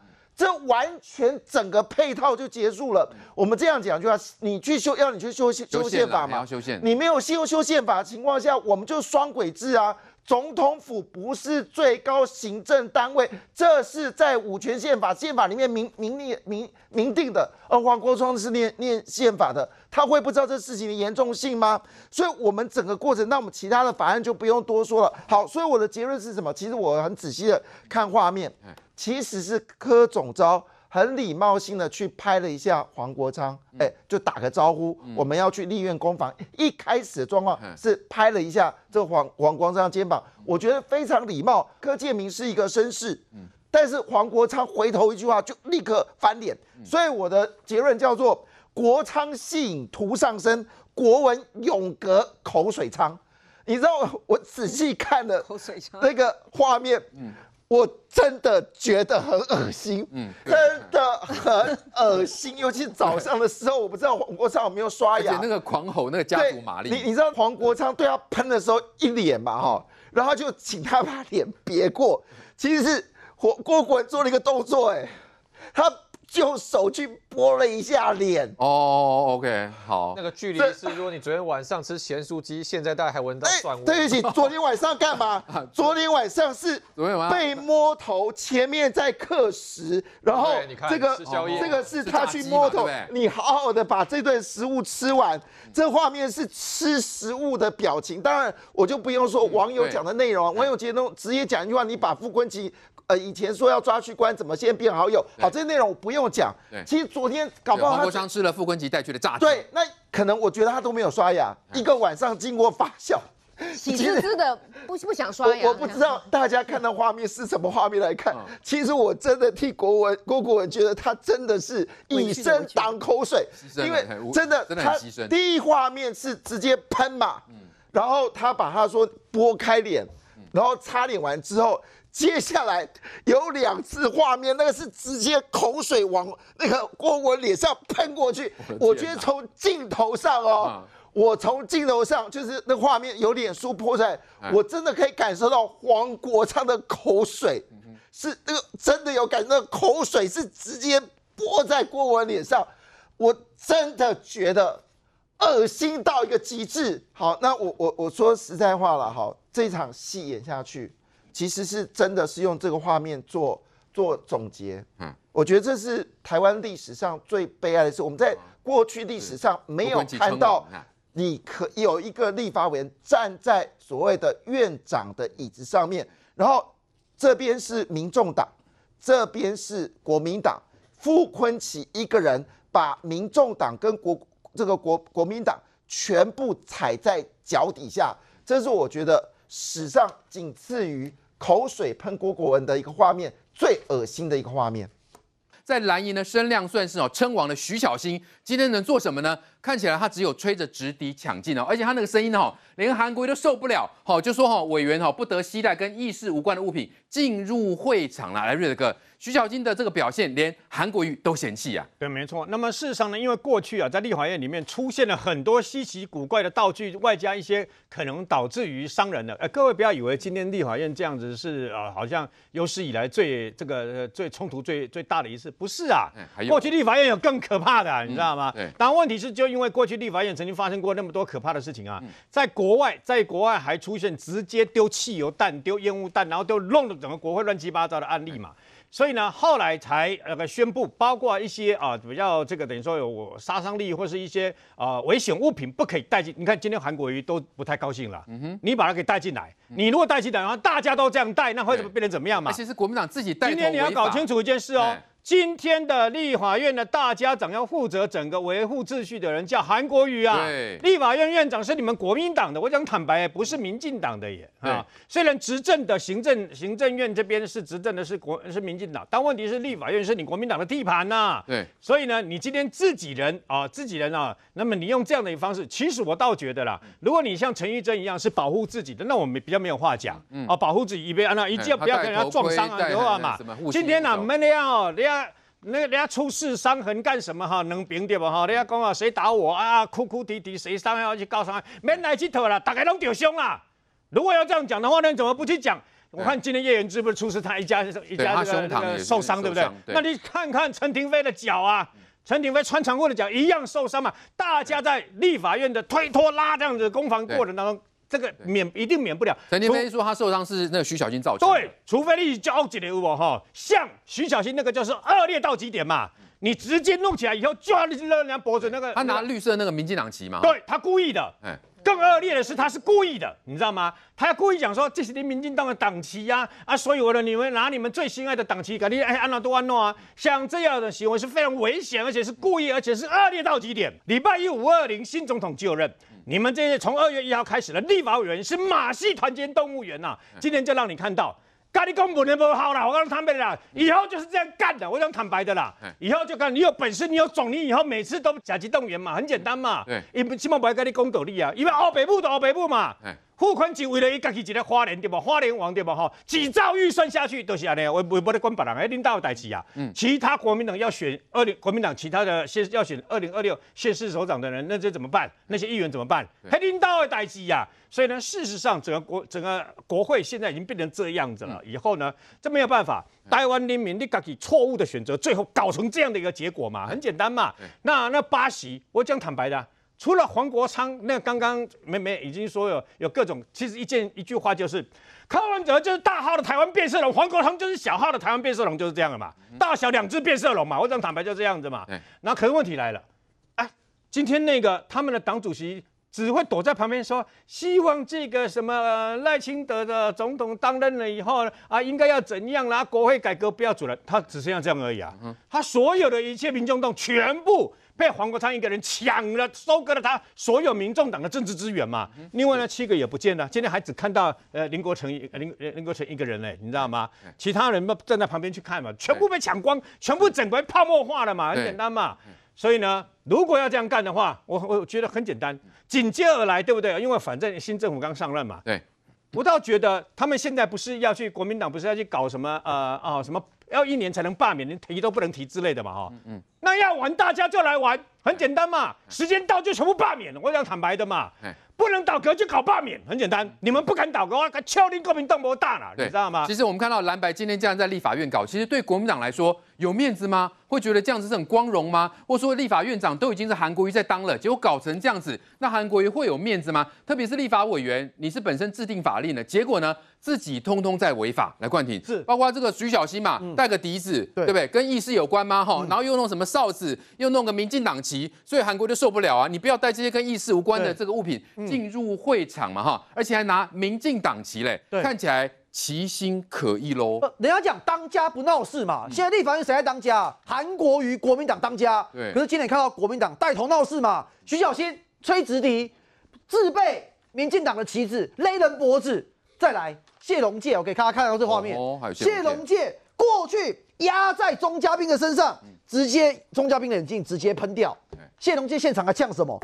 这完全整个配套就结束了。我们这样讲，就要你去修，要你去修修宪法嘛？你没有修修宪法的情况下，我们就双轨制啊。总统府不是最高行政单位，这是在五权宪法宪法里面明明立明明定的。而黄国昌是念念宪法的，他会不知道这事情的严重性吗？所以，我们整个过程，那我们其他的法案就不用多说了。好，所以我的结论是什么？其实我很仔细的看画面。其实是柯总招很礼貌性的去拍了一下黄国昌，哎，就打个招呼。我们要去立院工防。一开始的状况是拍了一下这黄黄国昌肩膀，我觉得非常礼貌。柯建明是一个绅士，嗯，但是黄国昌回头一句话就立刻翻脸，所以我的结论叫做国昌戏影图上身，国文永隔口水仓。你知道我仔细看了那个画面，嗯。我真的觉得很恶心，嗯，真的很恶心，尤其早上的时候，我不知道黄国昌有没有刷牙。那个狂吼，那个家族马力。你你知道黄国昌对他喷的时候一脸嘛哈，然后就请他把脸别过，其实是火锅滚做了一个动作，哎，他。就手去拨了一下脸哦，OK，好，那个距离是，如果你昨天晚上吃咸酥鸡，现在大家还闻到蒜味。对，对不起，昨天晚上干嘛？昨天晚上是被摸头，前面在刻时，然后这个这个是他去摸头，你好好的把这顿食物吃完，这画面是吃食物的表情。当然，我就不用说网友讲的内容，网友直接都直接讲一句话：你把富坤鸡。呃，以前说要抓去关，怎么现在变好友？好，这些内容不用讲。其实昨天搞不好国吃吃了傅昆吉带去的炸鸡。对，那可能我觉得他都没有刷牙，一个晚上经过发酵，喜滋滋的不不想刷牙。我不知道大家看到画面是什么画面来看。其实我真的替国文郭国文觉得他真的是以身挡口水，因为真的他第一画面是直接喷嘛，然后他把他说拨开脸，然后擦脸完之后。接下来有两次画面，那个是直接口水往那个郭文脸上喷过去。我觉得从镜头上哦，我从镜头上就是那画面有脸书泼在，我真的可以感受到黄国昌的口水是那个真的有感受个口水是直接泼在郭文脸上，我真的觉得恶心到一个极致。好，那我我我说实在话了哈，这场戏演下去。其实是真的是用这个画面做做总结，嗯，我觉得这是台湾历史上最悲哀的事。我们在过去历史上没有看到，你可有一个立法委员站在所谓的院长的椅子上面，然后这边是民众党，这边是国民党，傅昆萁一个人把民众党跟国这个国国民党全部踩在脚底下，这是我觉得。史上仅次于口水喷郭国文的一个画面，最恶心的一个画面，在蓝营的声量算是哦称王的徐小新，今天能做什么呢？看起来他只有吹着直笛抢镜哦，而且他那个声音哦，哈，连韩国都受不了。好，就说哈委员哈不得携带跟议事无关的物品进入会场了。来瑞德哥，徐小菁的这个表现连韩国语都嫌弃啊。对，没错。那么事实上呢，因为过去啊，在立法院里面出现了很多稀奇古怪的道具，外加一些可能导致于伤人的。哎，各位不要以为今天立法院这样子是啊，好像有史以来最这个最冲突最最大的一次，不是啊。过去立法院有更可怕的，你知道吗？对。当然问题是就。因为过去立法院曾经发生过那么多可怕的事情啊，在国外，在国外还出现直接丢汽油弹、丢烟雾弹，然后都弄得整个国会乱七八糟的案例嘛，所以呢，后来才那个宣布，包括一些啊比较这个等于说有杀伤力或是一些啊危险物品不可以带进。你看今天韩国瑜都不太高兴了，嗯你把它给带进来，你如果带进来，然后大家都这样带，那会怎么变成怎么样嘛？其实国民党自己带，今天你要搞清楚一件事哦。今天的立法院的大家长要负责整个维护秩序的人叫韩国瑜啊。对，立法院院长是你们国民党的，我讲坦白，不是民进党的耶啊。虽然执政的行政行政院这边是执政的，是国是民进党，但问题是立法院是你国民党的地盘呐。对。所以呢，你今天自己人啊，自己人啊，那么你用这样的一个方式，其实我倒觉得啦，如果你像陈玉珍一样是保护自己的，那我们比较没有话讲。嗯。啊，保护自己被啊那一定要不要跟人家撞伤啊的话嘛。今天呢，我们那样哦那样。那人家出事伤痕干什么哈？能平对不哈？人家讲啊，谁打我啊？哭哭啼啼，谁伤害要去告伤害？免来这套啦，大家拢受凶啦。如果要这样讲的话，那怎么不去讲？我看今天叶元之不是出事，他一家一家的受伤，对不对？那你看看陈廷飞的脚啊，陈廷飞穿长裤的脚一样受伤嘛？大家在立法院的推拖拉这样子攻防过程当中。这个免一定免不了。陈建飞说他受伤是那徐小新造成的。对，除非你教教给我哈，像徐小新那个就是恶劣到极点嘛，你直接弄起来以后，抓勒人家脖子那个。他拿绿色那个民进党旗嘛。对，他故意的。嗯，更恶劣的是他是故意的，你知道吗？他要故意讲说这是你民进党的党旗呀，啊，所以我的你们拿你们最心爱的党旗，赶紧哎安娜多安哪啊，像这样的行为是非常危险，而且是故意，而且是恶劣到极点。礼拜一五二零新总统就任。你们这些从二月一号开始的立法委员是马戏团兼动物园呐！今天就让你看到，咖喱公埔连波好了，我告诉他们啦，以后就是这样干的。我想坦白的啦，以后就干，你有本事，你有种，你以后每次都甲级动员嘛，很简单嘛。对，也不希望破坏盖里公斗力啊，因为澳北部的澳北部嘛。付款只为了伊家己一个花莲对不？花莲王对不？哈，几兆预算下去都是安尼，我我不得管别人，还领导代志啊。嗯。其他国民党要选二零国民党其他的县要选二零二六县市首长的人，那这怎么办？那些议员怎么办？还领导代志啊！所以呢，事实上整个国整个国会现在已经变成这样子了。以后呢，这没有办法。台湾人民你自己错误的选择，最后搞成这样的一个结果嘛？很简单嘛。那那巴西，我讲坦白的。除了黄国昌，那刚刚没没已经说有有各种，其实一件一句话就是，柯文哲就是大号的台湾变色龙，黄国昌就是小号的台湾变色龙，就是这样嘛，大小两只变色龙嘛，我讲坦白就这样子嘛。然那可是问题来了，哎，今天那个他们的党主席只会躲在旁边说，希望这个什么赖清德的总统当任了以后啊，应该要怎样啦？国会改革不要阻拦，他只是要这样而已啊，他所有的一切民众党全部。被黄国昌一个人抢了，收割了他所有民众党的政治资源嘛。另外呢，七个也不见了，今天还只看到呃林国成林林国成一个人嘞，你知道吗？其他人都站在旁边去看嘛，全部被抢光，全部整个泡沫化了嘛，很简单嘛。所以呢，如果要这样干的话，我我觉得很简单，紧接而来，对不对？因为反正新政府刚上任嘛。对。我倒觉得他们现在不是要去国民党，不是要去搞什么呃啊什么。要一年才能罢免，连提都不能提之类的嘛，哈。嗯，那要玩大家就来玩，很简单嘛。时间到就全部罢免，了。我想坦白的嘛。不能倒戈就搞罢免，很简单。你们不敢倒戈，可敲定国民党多大了？你知道吗？其实我们看到蓝白今天这样在立法院搞，其实对国民党来说。有面子吗？会觉得这样子是很光荣吗？或者说立法院长都已经是韩国瑜在当了，结果搞成这样子，那韩国瑜会有面子吗？特别是立法委员，你是本身制定法令的，结果呢自己通通在违法。来冠廷是，包括这个徐小溪嘛，带个笛子，对不对？跟议事有关吗？哈，然后又弄什么哨子，又弄个民进党旗，所以韩国就受不了啊！你不要带这些跟议事无关的这个物品进入会场嘛，哈，而且还拿民进党旗嘞，看起来。其心可疑喽。人家讲当家不闹事嘛，现在立法院谁在当家？韩国瑜国民党当家。对。可是今年看到国民党带头闹事嘛，徐小新吹纸笛，自备民进党的旗子勒人脖子，再来谢龙介我给大家看到这画面哦。谢龙介过去压在钟嘉宾的身上，直接钟嘉彬眼镜直接喷掉。谢龙介现场还呛什么？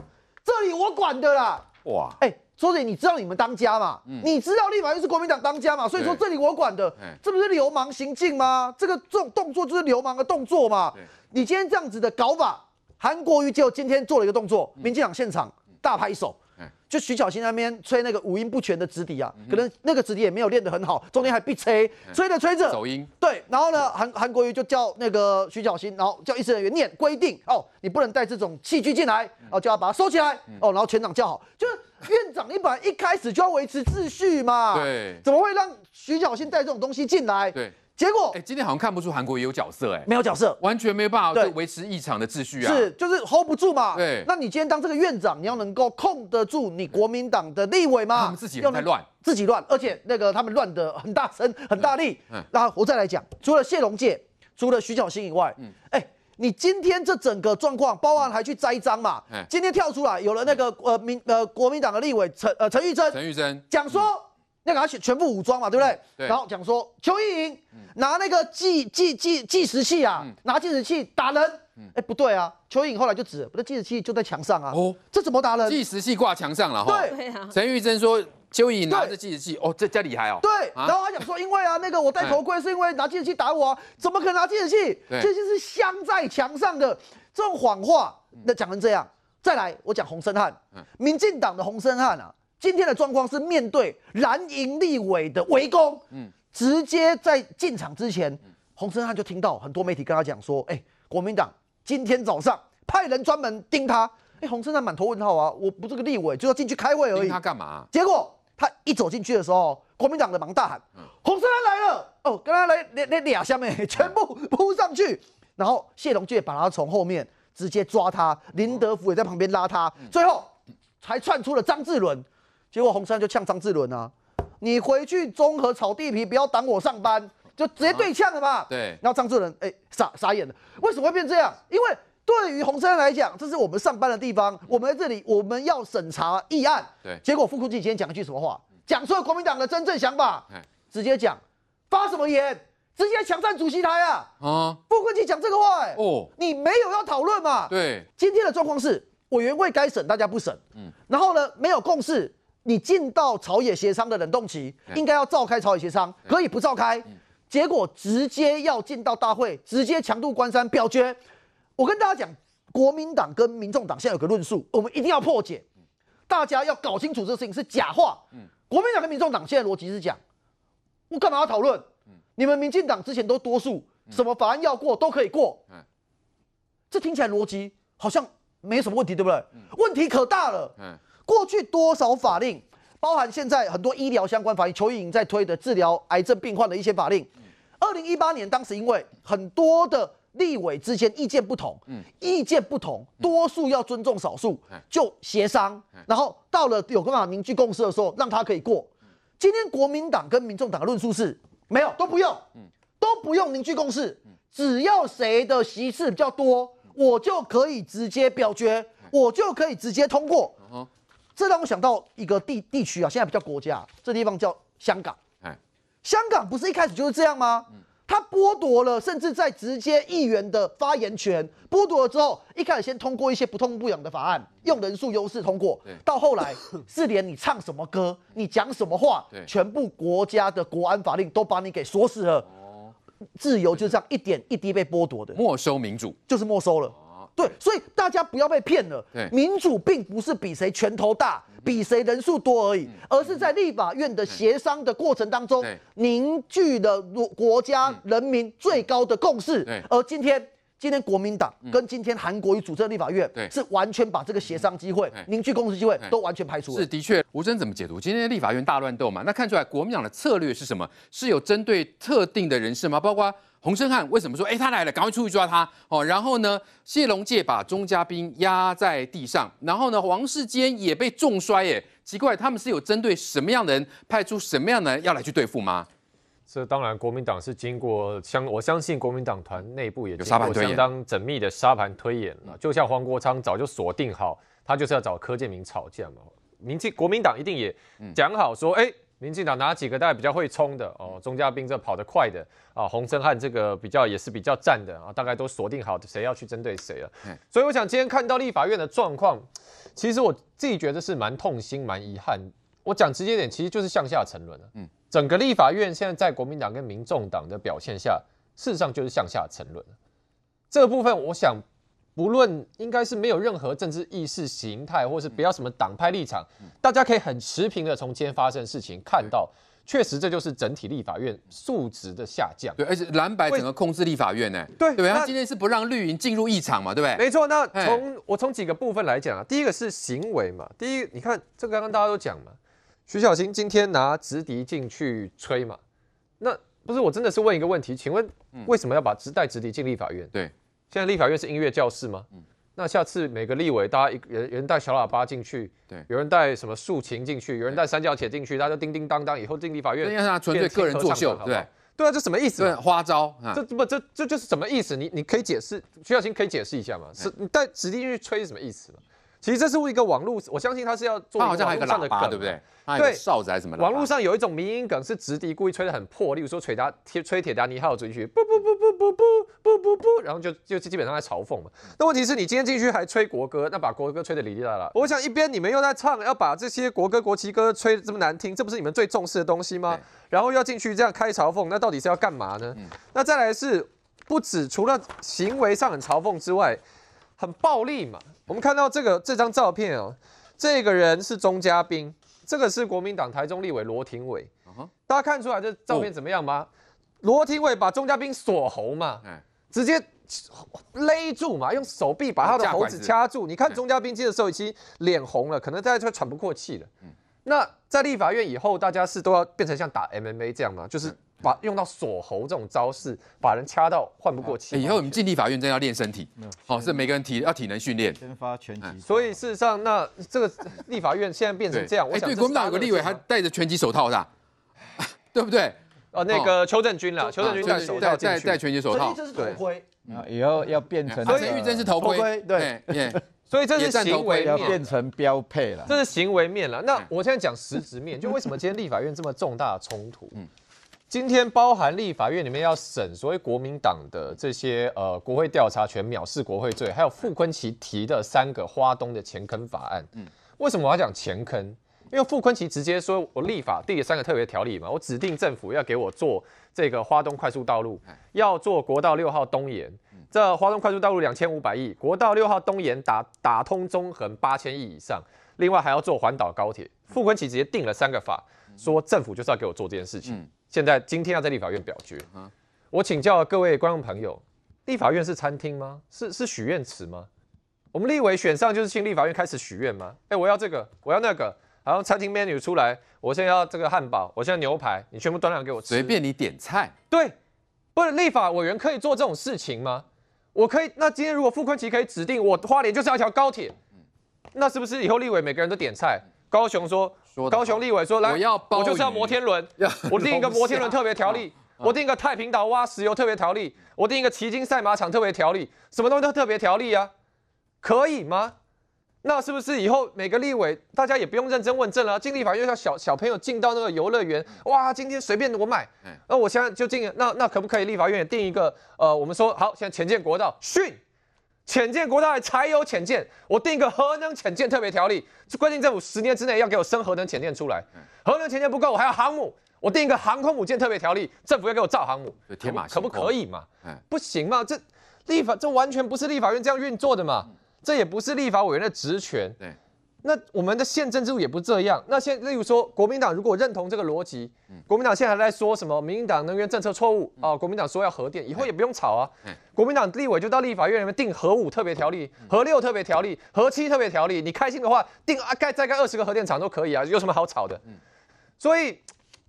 这里我管的啦。哇，哎。所以你知道你们当家嘛？嗯，你知道立马又是国民党当家嘛？所以说这里我管的，这不是流氓行径吗？这个这种动作就是流氓的动作嘛？你今天这样子的搞法，韩国瑜就今天做了一个动作，民进党现场大拍手，就徐小欣那边吹那个五音不全的纸笛啊，可能那个纸笛也没有练得很好，中间还必吹，吹着吹着走音。对，然后呢，韩韩国瑜就叫那个徐小欣，然后叫医些人员念规定哦，你不能带这种器具进来哦，叫他把它收起来哦，然后全场叫好，就是。院长，你本来一开始就要维持秩序嘛，对，怎么会让徐小新带这种东西进来？对，结果，哎，今天好像看不出韩国也有角色，哎，没有角色，完全没有办法维持异常的秩序啊，是，就是 hold 不住嘛，对，那你今天当这个院长，你要能够控得住你国民党的立委吗？他们自己乱，自己乱，而且那个他们乱的很大声，很大力，嗯，那我再来讲，除了谢龙介，除了徐小新以外，嗯，哎。你今天这整个状况，报案还去栽赃嘛？今天跳出来，有了那个呃民呃国民党的立委陈呃陈玉珍，陈玉珍讲说要个他全全副武装嘛，对不对？然后讲说邱意莹拿那个计计计计时器啊，拿计时器打人，哎不对啊，邱意莹后来就指，不对计时器就在墙上啊，哦，这怎么打人？计时器挂墙上了哈。对陈玉珍说。修仪拿着计时器，哦，这这厉害哦。对，然后他讲说，因为啊，那个我戴头盔是因为拿计时器打我，啊，怎么可能拿计时器？这就是镶在墙上的这种谎话，那讲成这样。再来，我讲洪森汉，民进党的洪森汉啊，今天的状况是面对蓝营立委的围攻，嗯，直接在进场之前，洪森汉就听到很多媒体跟他讲说，哎，国民党今天早上派人专门盯他，哎，洪森汉满头问号啊，我不是个立委，就要进去开会而已。他干嘛？结果。他一走进去的时候，国民党的忙大喊：“洪三郎来了！”哦，跟他来那那俩下面全部 扑上去，然后谢龙介把他从后面直接抓他，林德福也在旁边拉他，最后才窜出了张志伦。结果洪三就呛张志伦啊：“你回去中和炒地皮，不要挡我上班。”就直接对呛了嘛。对，然后张志伦哎傻傻眼了，为什么会变这样？因为。对于洪森来讲，这是我们上班的地方，我们这里我们要审查议案。对，结果副书记今天讲一句什么话，讲出了国民党的真正想法。直接讲，发什么言？直接抢占主席台啊！啊，傅昆萁讲这个话，哎，哦，你没有要讨论嘛？对，今天的状况是，委员会该审大家不审，嗯，然后呢没有共识，你进到朝野协商的冷冻期，应该要召开朝野协商，可以不召开，结果直接要进到大会，直接强度关山表决。我跟大家讲，国民党跟民众党现在有个论述，我们一定要破解。大家要搞清楚这个事情是假话。国民党跟民众党现在逻辑是讲，我干嘛要讨论？你们民进党之前都多数，什么法案要过都可以过。这听起来逻辑好像没什么问题，对不对？问题可大了。过去多少法令，包含现在很多医疗相关法令，邱莹莹在推的治疗癌症病患的一些法令。二零一八年当时因为很多的。立委之间意见不同，嗯，意见不同，多数要尊重少数，就协商，然后到了有个办法凝聚共识的时候，让他可以过。今天国民党跟民众党的论述是，没有，都不用，都不用凝聚共识，只要谁的席次比较多，我就可以直接表决，我就可以直接通过。这让我想到一个地地区啊，现在不叫国家，这地方叫香港。香港不是一开始就是这样吗？他剥夺了，甚至在直接议员的发言权剥夺了之后，一开始先通过一些不痛不痒的法案，用人数优势通过，到后来是连你唱什么歌、你讲什么话，全部国家的国安法令都把你给锁死了。自由就这样一点一滴被剥夺的，没收民主就是没收了。对，所以大家不要被骗了。民主并不是比谁拳头大、比谁人数多而已，而是在立法院的协商的过程当中，凝聚了国家人民最高的共识。而今天，今天国民党跟今天韩国瑜主政的立法院，是完全把这个协商机会、凝聚共识机会都完全排除了。是的确，吴征怎么解读今天立法院大乱斗嘛？那看出来国民党的策略是什么？是有针对特定的人士吗？包括？洪生汉为什么说？哎，他来了，赶快出去抓他！哦，然后呢？谢龙介把钟嘉兵压在地上，然后呢？王世坚也被重摔哎，奇怪，他们是有针对什么样的人派出什么样的人要来去对付吗？这当然，国民党是经过相，我相信国民党团内部也有相当缜密的沙盘推演了。就像黄国昌早就锁定好，他就是要找柯建明吵架嘛。民进国民党一定也讲好说，哎。民进党哪几个大概比较会冲的？哦，钟嘉彬这跑得快的啊，洪森汉这个比较也是比较战的啊，大概都锁定好的，谁要去针对谁了？所以我想今天看到立法院的状况，其实我自己觉得是蛮痛心、蛮遗憾。我讲直接点，其实就是向下沉沦了。嗯，整个立法院现在在国民党跟民众党的表现下，事实上就是向下沉沦了。这个部分，我想。不论应该是没有任何政治意识形态，或是不要什么党派立场，大家可以很持平的从今天发生的事情看到，确实这就是整体立法院数值的下降。对，而且蓝白整个控制立法院呢，对对，他今天是不让绿营进入议场嘛，对不对？没错。那从我从几个部分来讲啊，第一个是行为嘛，第一你看这个刚刚大家都讲嘛，徐小新今天拿直笛进去吹嘛，那不是我真的是问一个问题，请问为什么要把直带直笛进立法院？对。现在立法院是音乐教室吗？嗯，那下次每个立委大家一有有人带小喇叭进去，对，有人带什么竖琴进去，有人带三角铁进去，大家就叮叮当当。以后进立法院，那他纯粹个人作秀，对，对啊，这什么意思？花招。这不这这就是什么意思？你你可以解释，徐小清可以解释一下吗？是带指定去吹是什么意思？其实这是一个网络，我相信他是要做网络上的梗，对不对？对，哨子还是什么？网络上有一种民音梗是直笛故意吹得很破，例如说吹达铁吹铁达尼，还有追去不不不不不不不不不，然后就就基本上在嘲讽嘛。那问题是你今天进去还吹国歌，那把国歌吹得里里啦啦。我想一边你们又在唱，要把这些国歌、国旗歌吹这么难听，这不是你们最重视的东西吗？然后要进去这样开嘲讽，那到底是要干嘛呢？那再来是不止除了行为上很嘲讽之外，很暴力嘛。我们看到这个这张照片哦，这个人是钟嘉宾，这个是国民党台中立委罗廷伟。大家看出来这照片怎么样吗？罗廷伟把钟嘉宾锁喉嘛，直接勒住嘛，用手臂把他的喉子掐住。你看钟嘉宾接的时候已经脸红了，可能大家就喘不过气了。那在立法院以后，大家是都要变成像打 MMA 这样吗？就是。把用到锁喉这种招式，把人掐到换不过气。以后我们进立法院真要练身体，好，是每个人体要体能训练。先发拳击。所以事实上，那这个 立法院现在变成这样，我想国民党有个立委还戴着拳击手套的，对不对？哦，那个邱正军了，邱正军戴手套戴戴拳击手套，这是头盔。啊，以后要变成。所以玉珍是头盔，对。所以这是行为变成标配了，这是行为面了。那我现在讲实质面，就为什么今天立法院这么重大的冲突？嗯。今天包含立法院里面要审所谓国民党的这些呃国会调查权藐视国会罪，还有傅昆奇提的三个花东的前坑法案。嗯，为什么我要讲前坑？因为傅昆奇直接说我立法定了三个特别条例嘛，我指定政府要给我做这个花东快速道路，要做国道六号东延。这花东快速道路两千五百亿，国道六号东延打打通中横八千亿以上，另外还要做环岛高铁。傅昆奇直接定了三个法，说政府就是要给我做这件事情。现在今天要在立法院表决。我请教各位观众朋友，立法院是餐厅吗？是是许愿池吗？我们立委选上就是进立法院开始许愿吗？哎，我要这个，我要那个，然后餐厅 menu 出来，我现在要这个汉堡，我现在牛排，你全部端上来给我吃，随便你点菜。对，不是立法委员可以做这种事情吗？我可以。那今天如果傅昆琪可以指定我花莲就是要一条高铁，那是不是以后立委每个人都点菜？高雄说。高雄立委说：“来，我就是要摩天轮，我定一个摩天轮特别条例；我定一个太平岛挖石油特别条例；我定一个奇经赛马场特别条例，什么东西都特别条例啊？可以吗？那是不是以后每个立委大家也不用认真问政了？进立法院要小小朋友进到那个游乐园，哇，今天随便我买。那我现在就进，那那可不可以立法院也定一个？呃，我们说好，现在前建国道训。”浅见国大才有浅见，我定一个核能浅见特别条例，规定政府十年之内要给我生核能浅见出来。核能浅见不够，我还要航母，我定一个航空母舰特别条例，政府要给我造航母，可不可以嘛？不行嘛？这立法这完全不是立法院这样运作的嘛？这也不是立法委员的职权。对。那我们的宪政制度也不这样。那现例如说，国民党如果认同这个逻辑，国民党现在还在说什么？民党能源政策错误啊！国民党说要核电，以后也不用吵啊。国民党立委就到立法院里面定核五特别条例、核六特别条例、核七特别条例。你开心的话，定盖再盖二十个核电厂都可以啊，有什么好吵的？所以，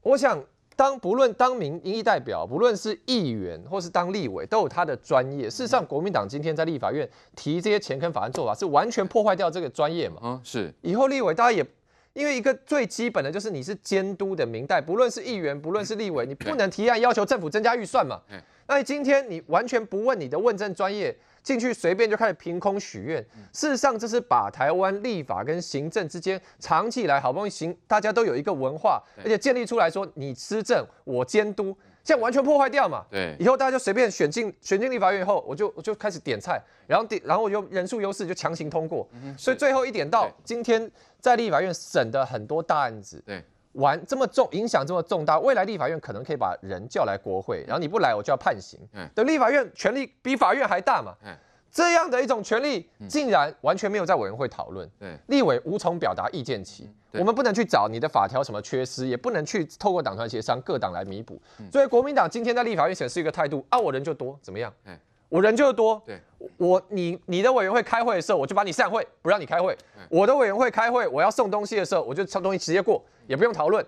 我想。当不论当民民意代表，不论是议员或是当立委，都有他的专业。事实上，国民党今天在立法院提这些前坑法案做法，是完全破坏掉这个专业嘛？嗯，是。以后立委大家也，因为一个最基本的就是你是监督的民代，不论是议员不论是立委，你不能提案要求政府增加预算嘛？嗯，那今天你完全不问你的问政专业。进去随便就开始凭空许愿，事实上这是把台湾立法跟行政之间长期以来好不容易行，大家都有一个文化，而且建立出来说你施政我监督，这样完全破坏掉嘛？对，以后大家就随便选进选进立法院以后，我就我就开始点菜，然后点然后用人数优势就强行通过，所以最后一点到今天在立法院审的很多大案子。对。玩这么重影响这么重大，未来立法院可能可以把人叫来国会，然后你不来我就要判刑。嗯，等立法院权力比法院还大嘛。嗯，这样的一种权力竟然完全没有在委员会讨论，立委无从表达意见起。我们不能去找你的法条什么缺失，也不能去透过党团协商各党来弥补。作为国民党今天在立法院显示一个态度啊，我人就多怎么样？嗯。我人就多，对，我你你的委员会开会的时候，我就把你散会，不让你开会。我的委员会开会，我要送东西的时候，我就送东西直接过，也不用讨论。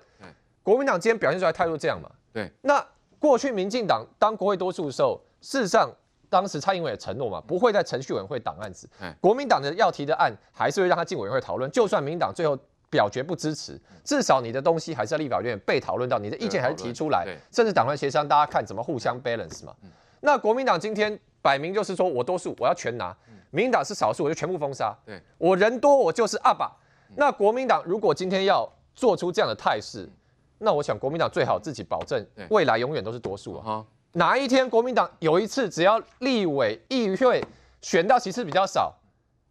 国民党今天表现出来态度这样嘛？对。那过去民进党当国会多数的时候，事实上当时蔡英文也承诺嘛，不会在程序委员会挡案子。国民党的要提的案，还是会让他进委员会讨论。就算民党最后表决不支持，至少你的东西还是要立法院被讨论到，你的意见还是提出来，甚至党团协商，大家看怎么互相 balance 嘛。那国民党今天。摆明就是说，我多数，我要全拿；民党是少数，我就全部封杀。对我人多，我就是阿爸。那国民党如果今天要做出这样的态势，那我想国民党最好自己保证未来永远都是多数啊！哪一天国民党有一次只要立委、议会选到其次比较少？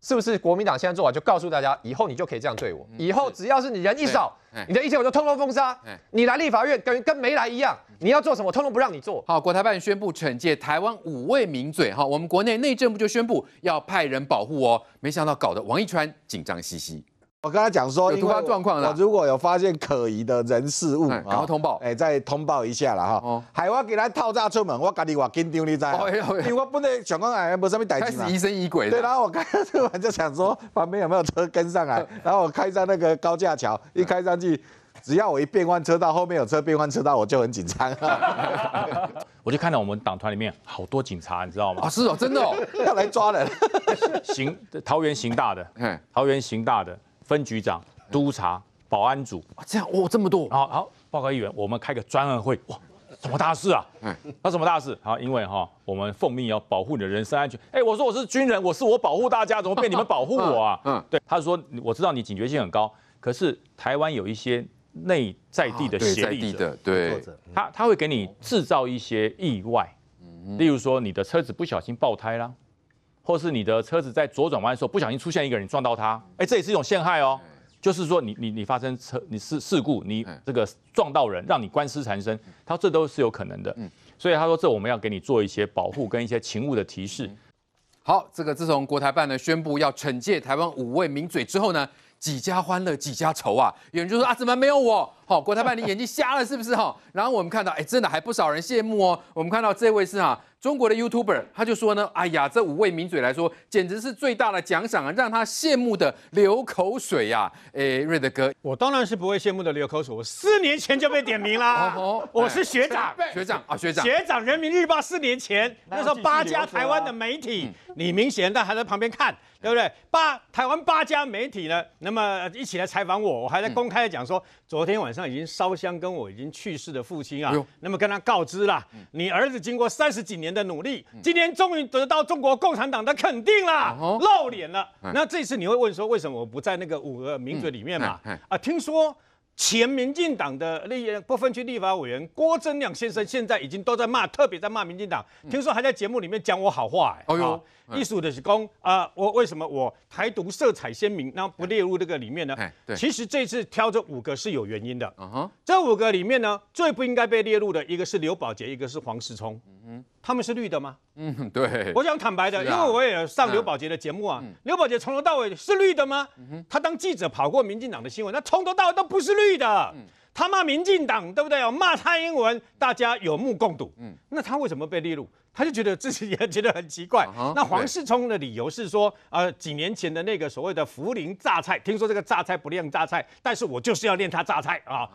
是不是国民党现在做完就告诉大家，以后你就可以这样对我？以后只要是你人一少，你的意见我就通通封杀。你来立法院跟跟没来一样，你要做什么我通通不让你做。好，国台办宣布惩戒台湾五位名嘴。哈，我们国内内政部就宣布要派人保护哦，没想到搞得王一川紧张兮兮。我刚才讲说，突发状况了，如果有发现可疑的人事物，然后通报，哎，再通报一下了哈。海蛙给他套炸出门，我赶紧我跟丢你仔，因为我不能想光哎，不上面逮住嘛。开始疑神疑鬼了。对，然后我刚出门就想说，旁边有没有车跟上来？然后我开上那个高架桥，一开上去，只要我一变换车道，后面有车变换车道，我就很紧张。我就看到我们党团里面好多警察，你知道吗？啊，是哦，真的哦，要来抓人。行，桃园行大的，桃园行大的。分局长、督察、保安组啊，这样哦，这么多好好，报告议员，我们开个专案会哇，什么大事啊？嗯，那什么大事？好，因为哈，我们奉命要保护你的人身安全。哎，我说我是军人，我是我保护大家，怎么被你们保护我啊？嗯，对，他说我知道你警觉性很高，可是台湾有一些内在地的协力的。对，在者的对，他他会给你制造一些意外，例如说你的车子不小心爆胎啦。或是你的车子在左转弯的时候不小心出现一个人，撞到他，哎，这也是一种陷害哦，就是说你你你发生车你事事故，你这个撞到人，让你官司缠身，他这都是有可能的。嗯，所以他说这我们要给你做一些保护跟一些情务的提示。好，这个自从国台办呢宣布要惩戒台湾五位名嘴之后呢，几家欢乐几家愁啊，有人就说啊，怎么没有我？好，国台办你眼睛瞎了是不是？哈，然后我们看到，哎，真的还不少人羡慕哦，我们看到这位是啊。中国的 YouTuber 他就说呢，哎呀，这五位名嘴来说，简直是最大的奖赏啊，让他羡慕的流口水呀！诶，瑞德哥，我当然是不会羡慕的流口水，我四年前就被点名啦，哦，我是学长，学长啊，学长，学长，《人民日报》四年前，那时候八家台湾的媒体，你明显但还在旁边看，对不对？八台湾八家媒体呢，那么一起来采访我，我还在公开讲说。昨天晚上已经烧香，跟我已经去世的父亲啊，那么跟他告知了，你儿子经过三十几年的努力，今天终于得到中国共产党的肯定了，露脸了。那这次你会问说，为什么我不在那个五个名嘴里面嘛？啊，听说。前民进党的立不分区立法委员郭增亮先生现在已经都在骂，特别在骂民进党。听说还在节目里面讲我好话，哎，哦艺术的是公啊，我为什么我台独色彩鲜明，那不列入这个里面呢？其实这次挑这五个是有原因的。这五个里面呢，最不应该被列入的一个是刘宝杰，一个是黄世聪。嗯哼。他们是绿的吗？嗯，对。我想坦白的，因为我也上刘宝杰的节目啊。刘宝杰从头到尾是绿的吗？他当记者跑过民进党的新闻，他从头到尾都不是绿的。嗯，他骂民进党，对不对？骂蔡英文，大家有目共睹。嗯，那他为什么被列入？他就觉得自己觉得很奇怪。那黄世聪的理由是说，呃，几年前的那个所谓的涪陵榨菜，听说这个榨菜不练榨菜，但是我就是要练他榨菜啊。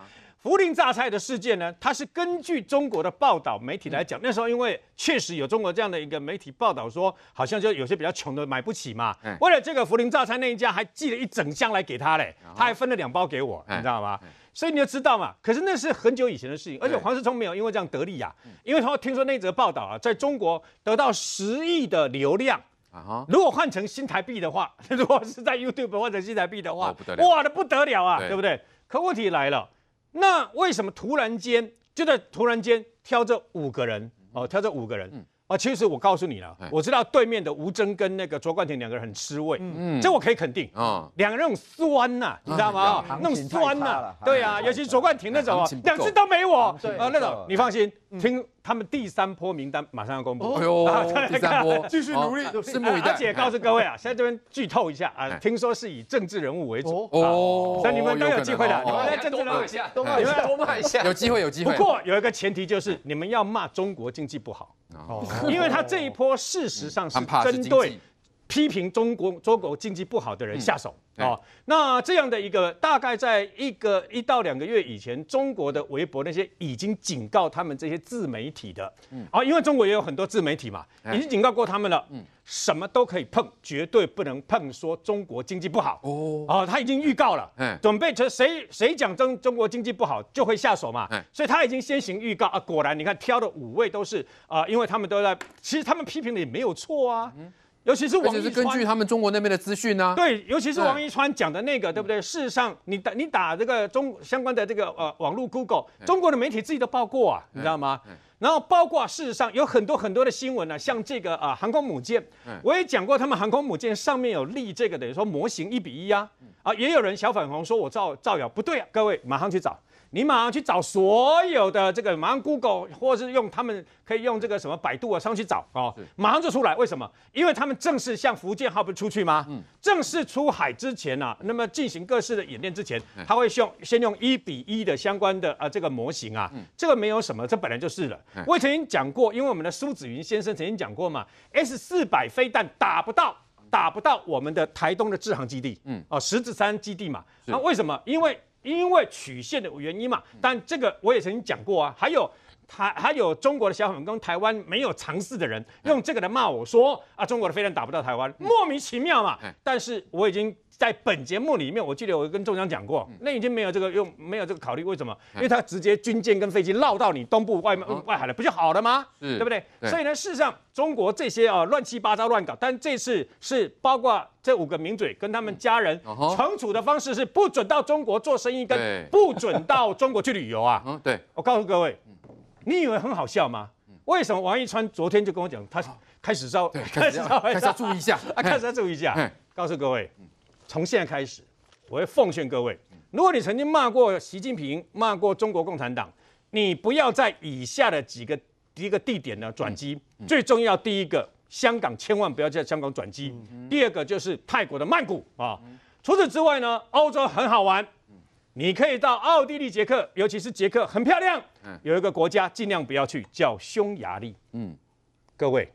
涪陵榨菜的事件呢？它是根据中国的报道媒体来讲，那时候因为确实有中国这样的一个媒体报道说，好像就有些比较穷的买不起嘛。为了这个涪陵榨菜那一家还寄了一整箱来给他嘞，他还分了两包给我，你知道吗？所以你就知道嘛。可是那是很久以前的事情，而且黄世聪没有因为这样得利呀。因为他听说那则报道啊，在中国得到十亿的流量啊如果换成新台币的话，如果是在 YouTube 换成新台币的话，哇，不得了哇，的不得了啊，对不对？可问题来了。那为什么突然间就在突然间挑这五个人？哦，挑这五个人，啊，其实我告诉你了，我知道对面的吴征跟那个卓冠廷两个人很吃味，这我可以肯定啊，两个人那种酸呐，你知道吗？那种酸呐，对啊，尤其是卓冠廷那种，两次都没我，啊，那种你放心。听他们第三波名单马上要公布，哎呦，第三波继续努力，拭目以待。告诉各位啊，现在这边剧透一下啊，听说是以政治人物为主哦，那你们都有机会的，你们来政治物一下，你们都骂一下，有机会有机会。不过有一个前提就是你们要骂中国经济不好，因为他这一波事实上是针对。批评中国中国经济不好的人下手啊！那这样的一个大概在一个一到两个月以前，中国的微博那些已经警告他们这些自媒体的，嗯啊，因为中国也有很多自媒体嘛，已经警告过他们了，嗯，什么都可以碰，绝对不能碰，说中国经济不好哦他已经预告了，嗯，准备谁谁讲中中国经济不好就会下手嘛，所以他已经先行预告啊，果然你看挑的五位都是啊，因为他们都在，其实他们批评的也没有错啊，嗯。尤其是王一川，是根据他们中国那边的资讯呐。对，尤其是王一川讲的那个，对不对？事实上，你打你打这个中相关的这个呃网络 Google，中国的媒体自己都报过啊，你知道吗？然后包括事实上有很多很多的新闻呢，像这个呃航空母舰，我也讲过，他们航空母舰上面有立这个等于说模型一比一啊，啊也有人小粉红说我造造谣不对啊，各位马上去找。你马上去找所有的这个，马上 Google 或是用他们可以用这个什么百度啊上去找哦，马上就出来。为什么？因为他们正式像福建号不出去吗？嗯，正式出海之前啊，那么进行各式的演练之前，他会用先用一比一的相关的啊这个模型啊，这个没有什么，这本来就是了。我也曾经讲过，因为我们的苏子云先生曾经讲过嘛，S 四百飞弹打不到，打不到我们的台东的智航基地，嗯，哦，石子山基地嘛，那为什么？因为。因为曲线的原因嘛，但这个我也曾经讲过啊，还有。还还有中国的小伙跟台湾没有常试的人用这个来骂我说啊中国的飞弹打不到台湾莫名其妙嘛，但是我已经在本节目里面，我记得我跟中央讲过，那已经没有这个用没有这个考虑为什么？因为他直接军舰跟飞机绕到你东部外外海了，不就好了吗？对不对？所以呢，事实上中国这些啊乱七八糟乱搞，但这次是包括这五个名嘴跟他们家人惩处的方式是不准到中国做生意跟不准到中国去旅游啊。嗯，对，我告诉各位。你以为很好笑吗？为什么王一川昨天就跟我讲，他开始招，开始招，开始注意一下，开始注意一下。告诉各位，从现在开始，我会奉劝各位，如果你曾经骂过习近平，骂过中国共产党，你不要在以下的几个第一个地点呢转机。最重要第一个，香港千万不要在香港转机；第二个就是泰国的曼谷啊。除此之外呢，欧洲很好玩。你可以到奥地利、捷克，尤其是捷克很漂亮。有一个国家尽量不要去，叫匈牙利。嗯，各位，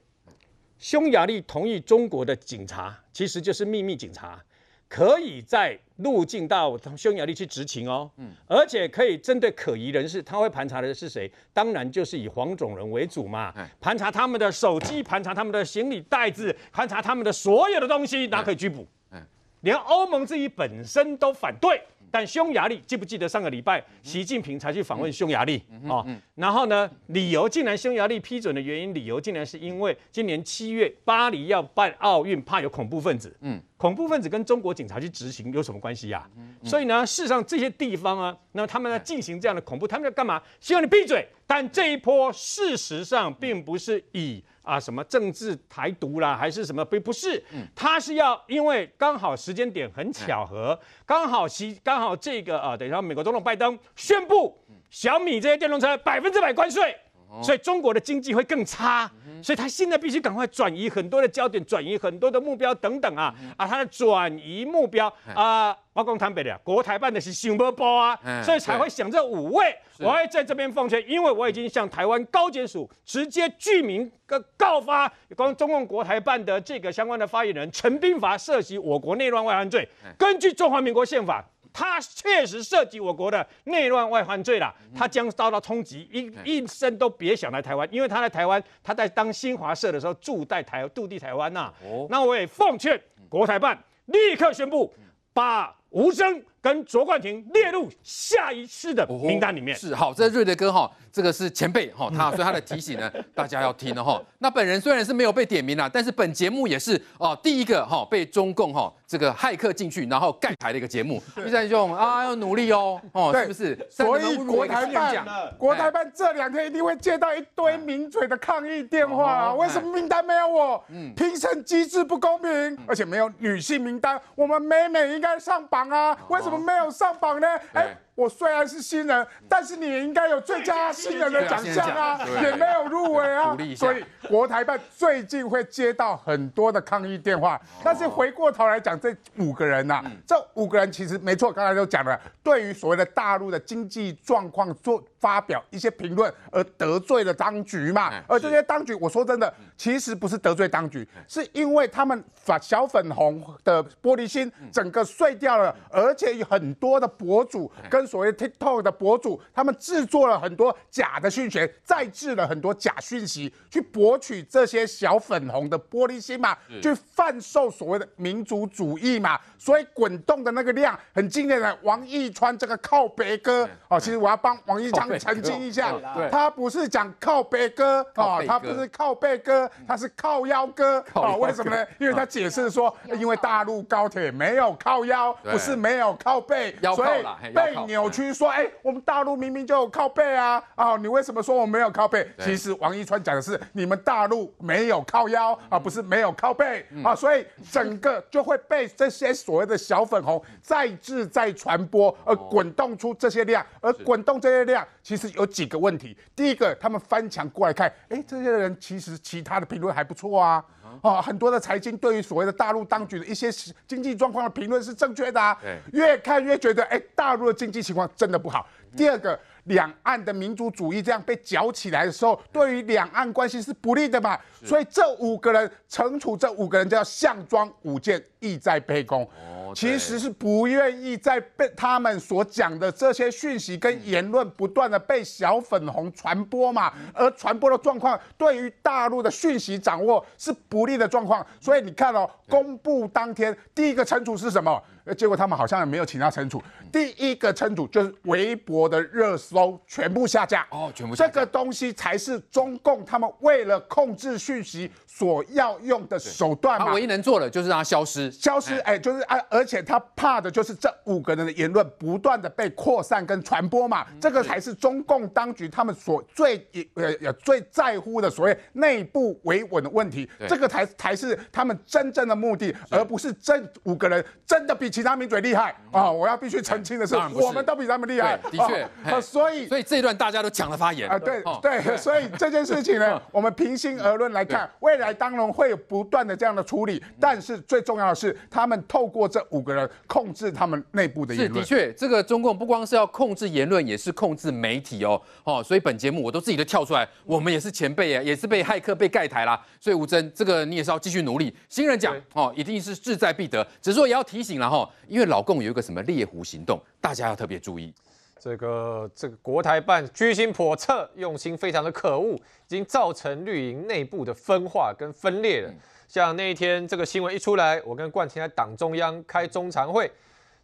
匈牙利同意中国的警察，其实就是秘密警察，可以在入境到匈牙利去执勤哦。嗯，而且可以针对可疑人士，他会盘查的是谁？当然就是以黄种人为主嘛。盘查他们的手机，盘查他们的行李袋子，盘查他们的所有的东西，哪可以拘捕？嗯，连欧盟自己本身都反对。但匈牙利记不记得上个礼拜习近平才去访问匈牙利啊？然后呢，理由竟然匈牙利批准的原因理由竟然是因为今年七月巴黎要办奥运，怕有恐怖分子。嗯，恐怖分子跟中国警察去执行有什么关系呀？所以呢，事实上这些地方啊，那他们在进行这样的恐怖，他们在干嘛？希望你闭嘴。但这一波事实上并不是以。啊，什么政治台独啦，还是什么？不，不是，他是要，因为刚好时间点很巧合，刚好其刚好这个啊，等一下，美国总统拜登宣布小米这些电动车百分之百关税。所以中国的经济会更差，所以他现在必须赶快转移很多的焦点，转移很多的目标等等啊啊！他的转移目标啊，我括坦白的，国台办的是心不包啊，所以才会想这五位。我要在这边奉劝，因为我已经向台湾高检署直接具名告发，光中共国台办的这个相关的发言人陈兵法涉及我国内乱外案罪，根据中华民国宪法。他确实涉及我国的内乱外患罪了，他将遭到通缉，一一生都别想来台湾，因为他在台湾，他在当新华社的时候住在台驻地台湾呐。哦，那我也奉劝国台办立刻宣布，把吴声。跟卓冠廷列入下一次的名单里面是好，这瑞德哥哈，这个是前辈哈，他 所以他的提醒呢，大家要听的哈。那本人虽然是没有被点名啦，但是本节目也是哦，第一个哈被中共哈这个骇客进去然后盖台的一个节目。现在兄啊，要努力哦，哦是不是？所以国台办，国台办这两天一定会接到一堆名嘴的抗议电话。为什么名单没有我？嗯，评审机制不公平，而且没有女性名单，我们美美应该上榜啊？为什么？怎么没有上榜呢？哎。我虽然是新人，但是你应该有最佳新人的奖项啊，也没有入围啊。所以国台办最近会接到很多的抗议电话。但是回过头来讲，这五个人呐，这五个人其实没错，刚才都讲了，对于所谓的大陆的经济状况做发表一些评论而得罪了当局嘛。而这些当局，我说真的，其实不是得罪当局，是因为他们把小粉红的玻璃心整个碎掉了，而且有很多的博主跟。所谓 TikTok 的博主，他们制作了很多假的讯息，再制了很多假讯息，去博取这些小粉红的玻璃心嘛，去贩售所谓的民族主义嘛。所以滚动的那个量很惊人。王一川这个靠北哥，哦，其实我要帮王一川澄清一下，他不是讲靠北哥，哦，他不是靠背哥，他是靠腰哥。哦，为什么呢？因为他解释说，因为大陆高铁没有靠腰，不是没有靠背，所以被牛。扭曲说：“哎，我们大陆明明就有靠背啊！啊，你为什么说我没有靠背？其实王一川讲的是你们大陆没有靠腰啊，不是没有靠背啊！所以整个就会被这些所谓的小粉红 再制再传播，而滚动出这些量，而滚动这些量，其实有几个问题。第一个，他们翻墙过来看，哎，这些人其实其他的评论还不错啊。”哦，很多的财经对于所谓的大陆当局的一些经济状况的评论是正确的啊，越看越觉得，哎，大陆的经济情况真的不好。第二个。两岸的民族主义这样被搅起来的时候，对于两岸关系是不利的嘛？所以这五个人惩处，这五个人叫项庄舞剑，意在沛公，其实是不愿意在被他们所讲的这些讯息跟言论不断的被小粉红传播嘛？而传播的状况对于大陆的讯息掌握是不利的状况。所以你看哦，公布当天第一个惩处是什么？结果他们好像也没有其他惩处，第一个惩处就是微博的热搜全部下架哦，全部这个东西才是中共他们为了控制讯息所要用的手段他唯一能做的就是让它消失，消失，哎，就是啊，而且他怕的就是这五个人的言论不断的被扩散跟传播嘛，这个才是中共当局他们所最呃最在乎的所谓内部维稳的问题，这个才才是他们真正的目的，而不是这五个人真的比。其他名嘴厉害啊！我要必须澄清的是，我们都比他们厉害。的确，所以所以这一段大家都抢了发言啊！对对，所以 这件事情呢，我们平心而论来看，未来当然会有不断的这样的处理。但是最重要的是，他们透过这五个人控制他们内部的言论。的确，这个中共不光是要控制言论，也是控制媒体哦。哦，所以本节目我都自己都跳出来，我们也是前辈啊，也是被骇客被盖台啦。所以吴尊，这个你也是要继续努力。新人奖哦，一定是志在必得。只是说也要提醒，了哈。因为老共有一个什么猎狐行动，大家要特别注意。这个这个国台办居心叵测，用心非常的可恶，已经造成绿营内部的分化跟分裂了。像那一天这个新闻一出来，我跟冠廷在党中央开中常会，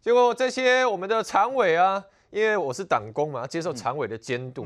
结果这些我们的常委啊，因为我是党工嘛，接受常委的监督。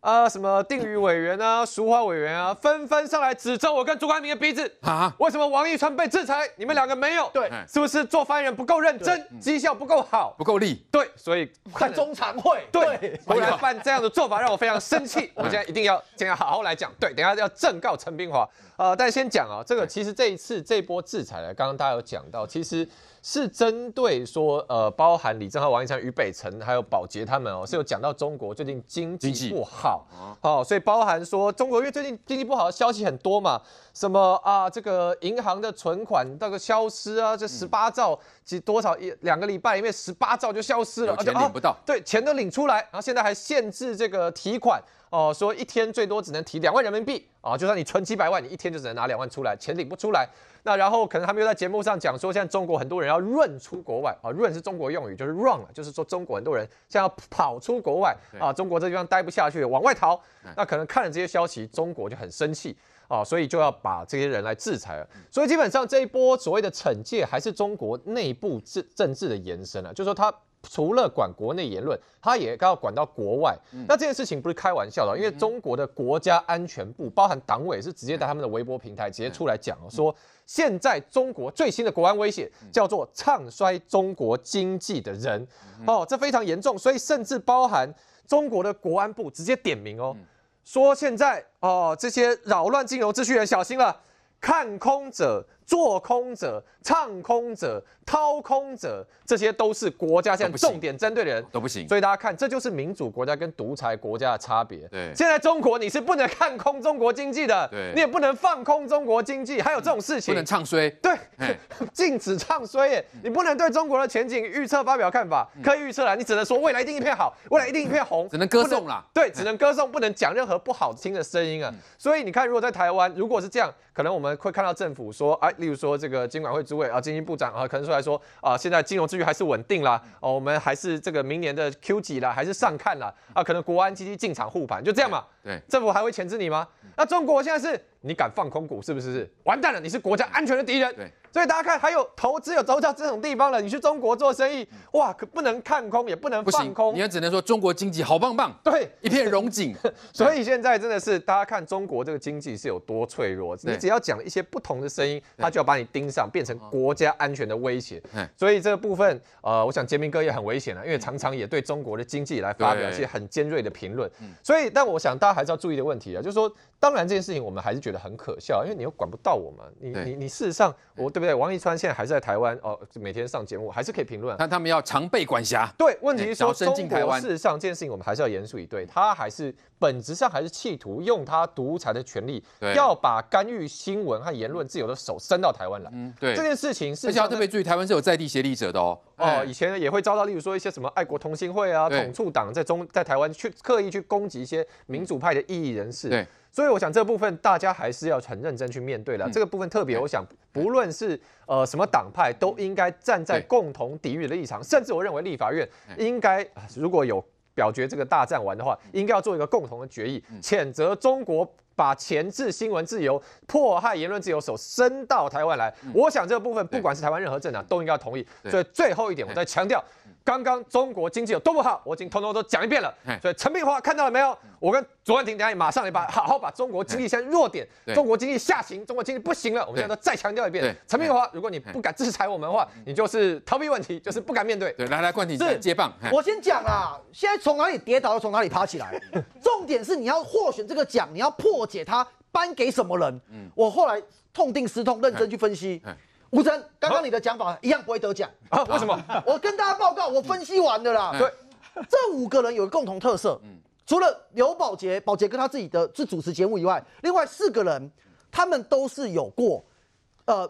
啊，什么定语委员啊，俗话委员啊，纷纷上来指证我跟朱冠明的鼻子啊？为什么王一川被制裁？你们两个没有？对，是不是做翻人不够认真，绩效不够好，不够力？对，所以看中常会，对，胡兰范这样的做法让我非常生气，我现在一定要先要好好来讲，对，等下要正告陈冰华。呃，但先讲啊，这个其实这一次这波制裁呢，刚刚大家有讲到，其实。是针对说，呃，包含李正浩、王一强、于北辰，还有宝洁他们哦，是有讲到中国最近经济不好，哦，所以包含说中国，因为最近经济不好的消息很多嘛，什么啊，这个银行的存款那个消失啊，这十八兆。几多少一两个礼拜，因为十八兆就消失了，而且哦，对，钱都领出来，然后现在还限制这个提款，哦，说一天最多只能提两万人民币啊，就算你存几百万，你一天就只能拿两万出来，钱领不出来。那然后可能他们又在节目上讲说，现在中国很多人要润出国外啊，润是中国用语，就是 run 就是说中国很多人在要跑出国外啊，中国这地方待不下去，往外逃。那可能看了这些消息，中国就很生气。啊，所以就要把这些人来制裁了。所以基本上这一波所谓的惩戒，还是中国内部政政治的延伸了。就说他除了管国内言论，他也要管到国外。那这件事情不是开玩笑的，因为中国的国家安全部，包含党委，是直接在他们的微博平台直接出来讲啊，说现在中国最新的国安威胁叫做唱衰中国经济的人。哦，这非常严重，所以甚至包含中国的国安部直接点名哦。说现在哦，这些扰乱金融秩序人小心了，看空者。做空者、唱空者、掏空者，这些都是国家现在重点针对的人都不行。所以大家看，这就是民主国家跟独裁国家的差别。对，现在中国你是不能看空中国经济的，你也不能放空中国经济，还有这种事情不能唱衰，对，禁止唱衰耶，你不能对中国的前景预测发表看法，可以预测啊，你只能说未来一定一片好，未来一定一片红，只能歌颂了。对，只能歌颂，不能讲任何不好听的声音啊。所以你看，如果在台湾，如果是这样，可能我们会看到政府说，哎。例如说，这个监管会主委啊，金济部长啊，可能出来说啊，现在金融秩序还是稳定了哦，我们还是这个明年的 Q 几了，还是上看了啊，可能国安基金进场护盘，就这样嘛。对，政府还会钳制你吗？那中国现在是。你敢放空股是不是？完蛋了！你是国家安全的敌人。对，所以大家看，还有投资有走到这种地方了。你去中国做生意，哇，可不能看空，也不能放空。你也只能说中国经济好棒棒，对，一片荣景。所以现在真的是大家看中国这个经济是有多脆弱。你只要讲一些不同的声音，他就要把你盯上，变成国家安全的威胁。所以这个部分，呃，我想杰明哥也很危险了，因为常常也对中国的经济来发表一些很尖锐的评论。所以，但我想大家还是要注意的问题啊，就是说，当然这件事情我们还是。觉得很可笑，因为你又管不到我们。你你你，事实上，我对不对？王一川现在还是在台湾哦，每天上节目还是可以评论。但他们要常被管辖，对。问题是说，中国事实上这件事情我们还是要严肃以对。他还是本质上还是企图用他独裁的权利，要把干预新闻和言论自由的手伸到台湾来。嗯，对。这件事情是而且要特别注意，台湾是有在地协力者的哦。哦，以前呢也会遭到，例如说一些什么爱国同心会啊、统促党，在中在台湾去刻意去攻击一些民主派的异议人士。对，所以我想这部分大家还是要很认真去面对的。这个部分特别，我想不论是呃什么党派，都应该站在共同抵御的立场。甚至我认为立法院应该，如果有表决这个大战完的话，应该要做一个共同的决议，谴责中国。把前置新闻自由、迫害言论自由手伸到台湾来，我想这个部分，不管是台湾任何政党都应该同意。所以最后一点，我再强调。刚刚中国经济有多不好，我已经通通都讲一遍了。所以陈明华看到了没有？我跟卓冠廷下，你马上你把好好把中国经济先弱点、中国经济下行、中国经济不行了，我们现在都再强调一遍。陈明华，如果你不敢制裁我们的话，你就是逃避问题，就是不敢面对。对，来来，冠廷接棒。我先讲啦，现在从哪里跌倒又从哪里爬起来。重点是你要获选这个奖，你要破解它颁给什么人。嗯，我后来痛定思痛，认真去分析。吴尊，刚刚你的讲法一样不会得奖啊？为什么？我跟大家报告，我分析完的啦。对，这五个人有个共同特色，除了刘宝杰，宝杰跟他自己的是主持节目以外，另外四个人，他们都是有过，呃，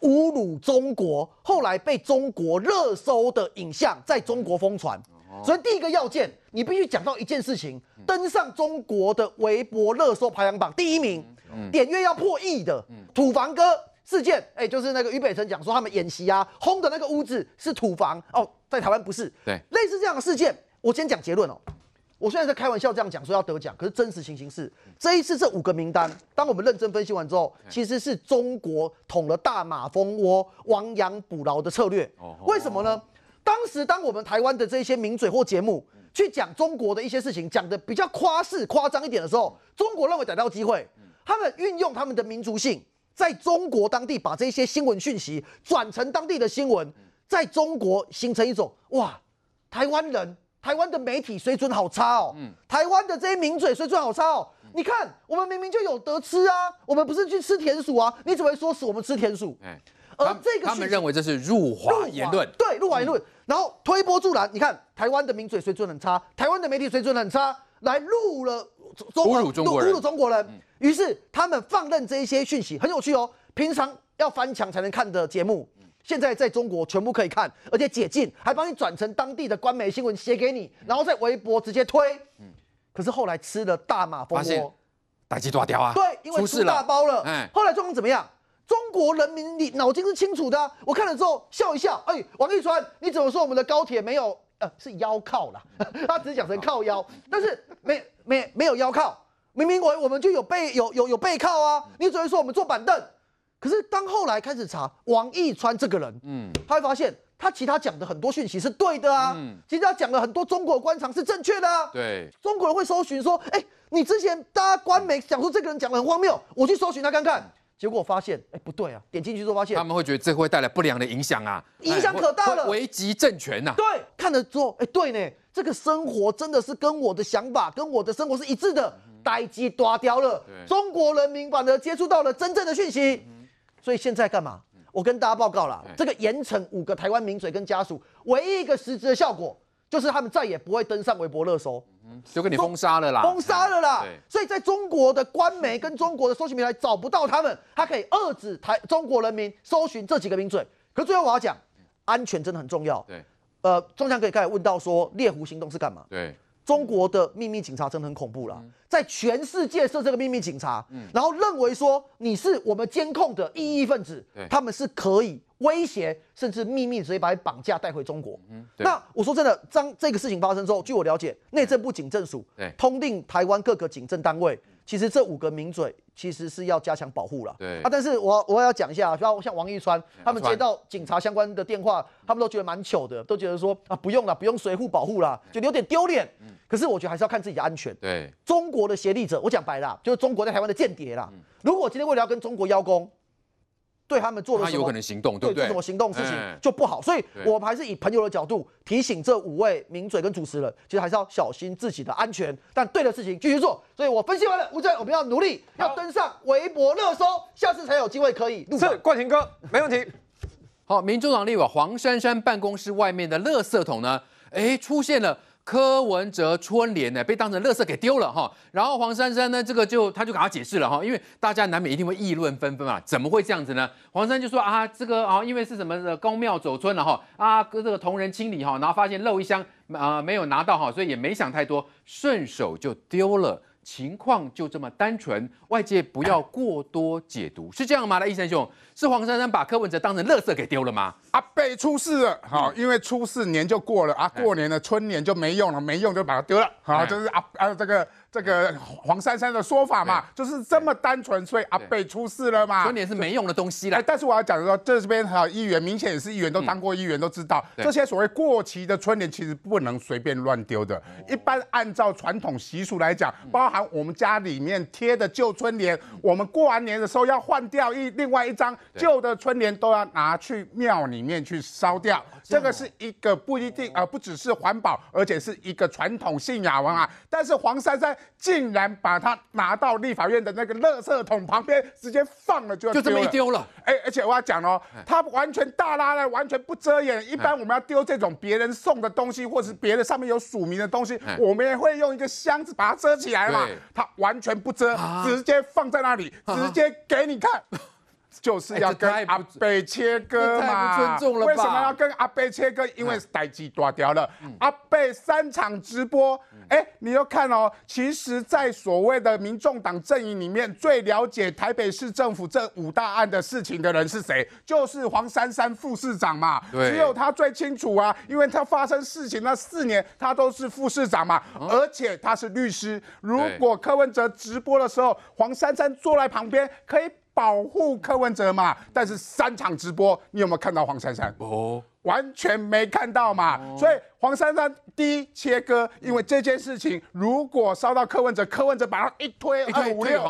侮辱中国，后来被中国热搜的影像在中国疯传。所以第一个要件，你必须讲到一件事情，登上中国的微博热搜排行榜第一名，点阅要破亿的，土房哥。事件，哎，就是那个俞北辰讲说他们演习啊，轰的那个屋子是土房哦，在台湾不是，对，类似这样的事件，我先讲结论哦。我现在在开玩笑这样讲说要得奖，可是真实情形是，这一次这五个名单，当我们认真分析完之后，其实是中国捅了大马蜂窝、亡羊补牢的策略。为什么呢？当时当我们台湾的这些名嘴或节目去讲中国的一些事情，讲的比较夸示、夸张一点的时候，中国认为逮到机会，他们运用他们的民族性。在中国当地把这些新闻讯息转成当地的新闻，在中国形成一种哇，台湾人、台湾的媒体水准好差哦，嗯，台湾的这些名嘴水准好差哦。你看，我们明明就有得吃啊，我们不是去吃田鼠啊，你怎么会说死我们吃田鼠？而这个他们认为这是入华言论，对，入华言论，然后推波助澜。你看，台湾的名嘴水准很差，台湾的媒体水准很差。来辱了中侮辱中国人，侮辱中国人。于是他们放任这一些讯息，很有趣哦。平常要翻墙才能看的节目，现在在中国全部可以看，而且解禁，还帮你转成当地的官媒新闻写给你，然后在微博直接推。嗯。可是后来吃了大马蜂窝，打鸡大雕啊。对，因为出大包了。嗯。后来中国怎么样？中国人民你脑筋是清楚的。我看了之后笑一笑，哎，王立川，你怎么说我们的高铁没有？呃，是腰靠啦，他只是讲成靠腰，但是没没没有腰靠，明明我我们就有背有有有背靠啊，你只会说我们坐板凳，可是当后来开始查王一川这个人，嗯，他会发现他其他讲的很多讯息是对的啊，嗯、其实他讲了很多中国官场是正确的，啊。对，中国人会搜寻说，哎，你之前大家官媒讲说这个人讲的很荒谬，我去搜寻他看看。结果发现，哎，不对啊！点进去之后发现，他们会觉得这会带来不良的影响啊，影响可大了，危及政权呐。对，看的说，哎，对呢，这个生活真的是跟我的想法、跟我的生活是一致的，呆鸡抓掉了。中国人民反而接触到了真正的讯息，所以现在干嘛？我跟大家报告啦，这个严惩五个台湾名嘴跟家属，唯一一个实质的效果，就是他们再也不会登上微博热搜。就给你封杀了啦，封杀了啦。所以在中国的官媒跟中国的搜寻平台找不到他们，他可以遏制台中国人民搜寻这几个名嘴。可最后我要讲，安全真的很重要。对，呃，中强可以开始问到说，猎狐行动是干嘛？对，中国的秘密警察真的很恐怖了，在全世界设这个秘密警察，然后认为说你是我们监控的异议分子，他们是可以。威胁甚至秘密直接把你绑架带回中国。嗯，那我说真的，当这个事情发生之后，据我了解，内政部警政署通令台湾各个警政单位，其实这五个名嘴其实是要加强保护了。对啊，但是我我要讲一下啊，像王一川他们接到警察相关的电话，他们都觉得蛮糗的，都觉得说啊，不用了，不用随扈保护了，就有点丢脸。可是我觉得还是要看自己的安全。对，中国的协力者，我讲白了，就是中国在台湾的间谍啦。如果今天为了要跟中国邀功，对他们做了什么行动，对不对？做什么行动事情就不好，所以我还是以朋友的角度提醒这五位名嘴跟主持人，其实还是要小心自己的安全。但对的事情继续做，所以我分析完了。吴镇，我们要努力要登上微博热搜，下次才有机会可以录。是冠廷哥，没问题。好，民主党立委黄珊珊办公室外面的垃圾桶呢？哎，出现了。柯文哲春联呢被当成垃圾给丢了哈，然后黄珊珊呢这个就他就给他解释了哈，因为大家难免一定会议论纷纷嘛，怎么会这样子呢？黄珊就说啊这个啊因为是什么的公庙走村了哈，啊跟这个同仁清理哈，然后发现漏一箱啊没有拿到哈，所以也没想太多，顺手就丢了，情况就这么单纯，外界不要过多解读，是这样吗？来，医生兄。是黄珊珊把柯文哲当成垃圾给丢了吗？阿贝出事了，好，因为出事年就过了啊，过年的春联就没用了，没用就把它丢了，好，就是啊啊这个这个黄珊珊的说法嘛，就是这么单纯，所以阿贝出事了嘛。春联是没用的东西了，但是我要讲的说，这这边有议员明显也是议员，都当过议员都知道，这些所谓过期的春联其实不能随便乱丢的，一般按照传统习俗来讲，包含我们家里面贴的旧春联，我们过完年的时候要换掉一另外一张。旧的春联都要拿去庙里面去烧掉，这个是一个不一定啊，不只是环保，而且是一个传统信仰文化。但是黄珊珊竟然把它拿到立法院的那个垃圾桶旁边，直接放了就就这么一丢了。哎，而且我要讲哦，他完全大拉链，完全不遮掩。一般我们要丢这种别人送的东西，或是别的上面有署名的东西，我们也会用一个箱子把它遮起来嘛。他完全不遮，直接放在那里，直接给你看。就是要跟阿贝切割嘛？太不尊重了吧！为什么要跟阿贝切割？因为是台积掉了。阿贝三场直播，哎，你要看哦。其实，在所谓的民众党阵营里面，最了解台北市政府这五大案的事情的人是谁？就是黄珊珊副市长嘛。只有他最清楚啊，因为他发生事情那四年，他都是副市长嘛，而且他是律师。如果柯文哲直播的时候，黄珊珊坐在旁边，可以。保护柯文哲嘛？但是三场直播，你有没有看到黄珊珊？哦。完全没看到嘛，所以黄珊珊第一切割，因为这件事情如果烧到柯文哲，柯文哲把他一推，二五、六，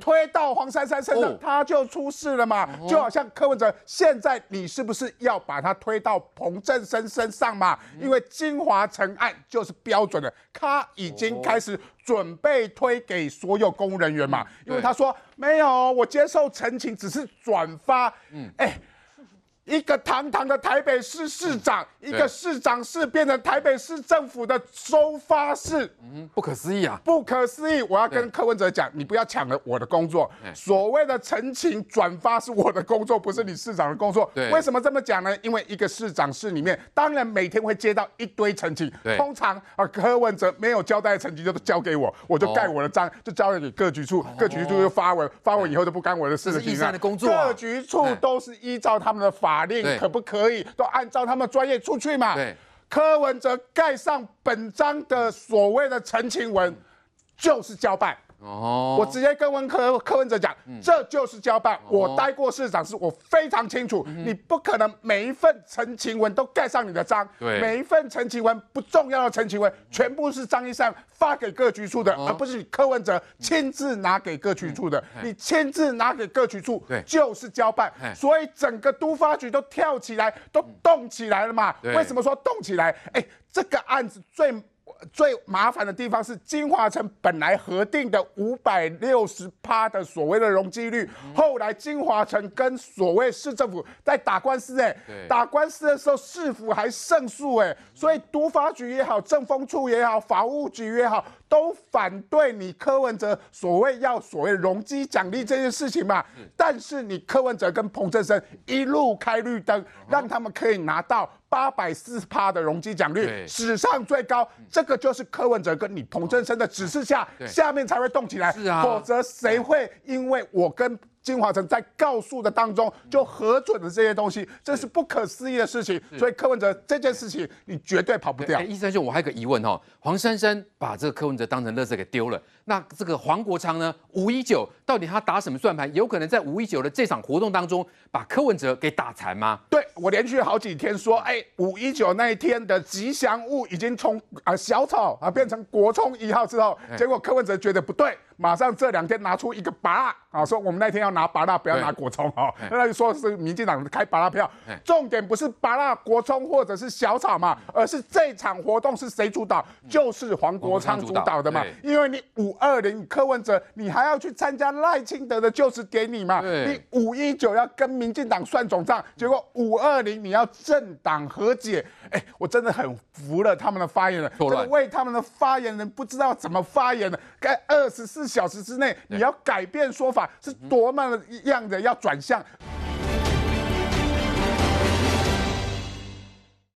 推到黄珊珊身上，他就出事了嘛。就好像柯文哲现在，你是不是要把他推到彭振生身上嘛？因为金华城案就是标准的，他已经开始准备推给所有公务人员嘛。因为他说没有，我接受澄清，只是转发。嗯，哎。一个堂堂的台北市市长，一个市长是变成台北市政府的收发室，嗯，不可思议啊，不可思议！我要跟柯文哲讲，你不要抢了我的工作。所谓的呈请转发是我的工作，不是你市长的工作。对，为什么这么讲呢？因为一个市长室里面，当然每天会接到一堆呈请，对，通常啊，柯文哲没有交代的呈请就交给我，我就盖我的章，就交给给各局处，各局处就发文，发文以后就不干我的事了。是的工作啊，各局处都是依照他们的法。法令可不可以都按照他们专业出去嘛？柯文哲盖上本章的所谓的陈情文，就是交办。哦，我直接跟温科柯文哲讲，这就是交办。我待过市长是我非常清楚，你不可能每一份陈情文都盖上你的章。对，每一份陈情文不重要的陈情文，全部是张一山发给各局处的，而不是你柯文哲亲自拿给各局处的。你亲自拿给各局处，对，就是交办。所以整个都发局都跳起来，都动起来了嘛。为什么说动起来？哎，这个案子最。最麻烦的地方是，金华城本来核定的五百六十趴的所谓的容积率，后来金华城跟所谓市政府在打官司，哎，打官司的时候市府还胜诉，哎，所以都发局也好，政风处也好，法务局也好，都反对你柯文哲所谓要所谓容积奖励这件事情嘛，但是你柯文哲跟彭振生一路开绿灯，让他们可以拿到。八百四十趴的容积奖率，史上最高，这个就是柯文哲跟你彭政生的指示下，下面才会动起来，是啊，否则谁会因为我跟？金华城在告诉的当中就核准了这些东西，这是不可思议的事情。所以柯文哲这件事情，你绝对跑不掉。医生兄，我还有个疑问哦，黄珊珊把这个柯文哲当成乐色给丢了，那这个黄国昌呢？五一九到底他打什么算盘？有可能在五一九的这场活动当中，把柯文哲给打残吗？对我连续好几天说，哎，五一九那一天的吉祥物已经从啊小草啊变成国冲一号之后，结果柯文哲觉得不对。马上这两天拿出一个拔蜡啊，说我们那天要拿拔蜡，不要拿国冲啊。那就说是民进党开拔拉票，重点不是拔蜡国冲或者是小草嘛，而是这场活动是谁主导，就是黄国昌主导的嘛。因为你五二零柯文哲，你还要去参加赖清德的就职典礼嘛。你五一九要跟民进党算总账，结果五二零你要政党和解，哎，我真的很服了他们的发言人，这位他们的发言人不知道怎么发言了，该二十四。小时之内，你要改变说法，是多么样的要转向。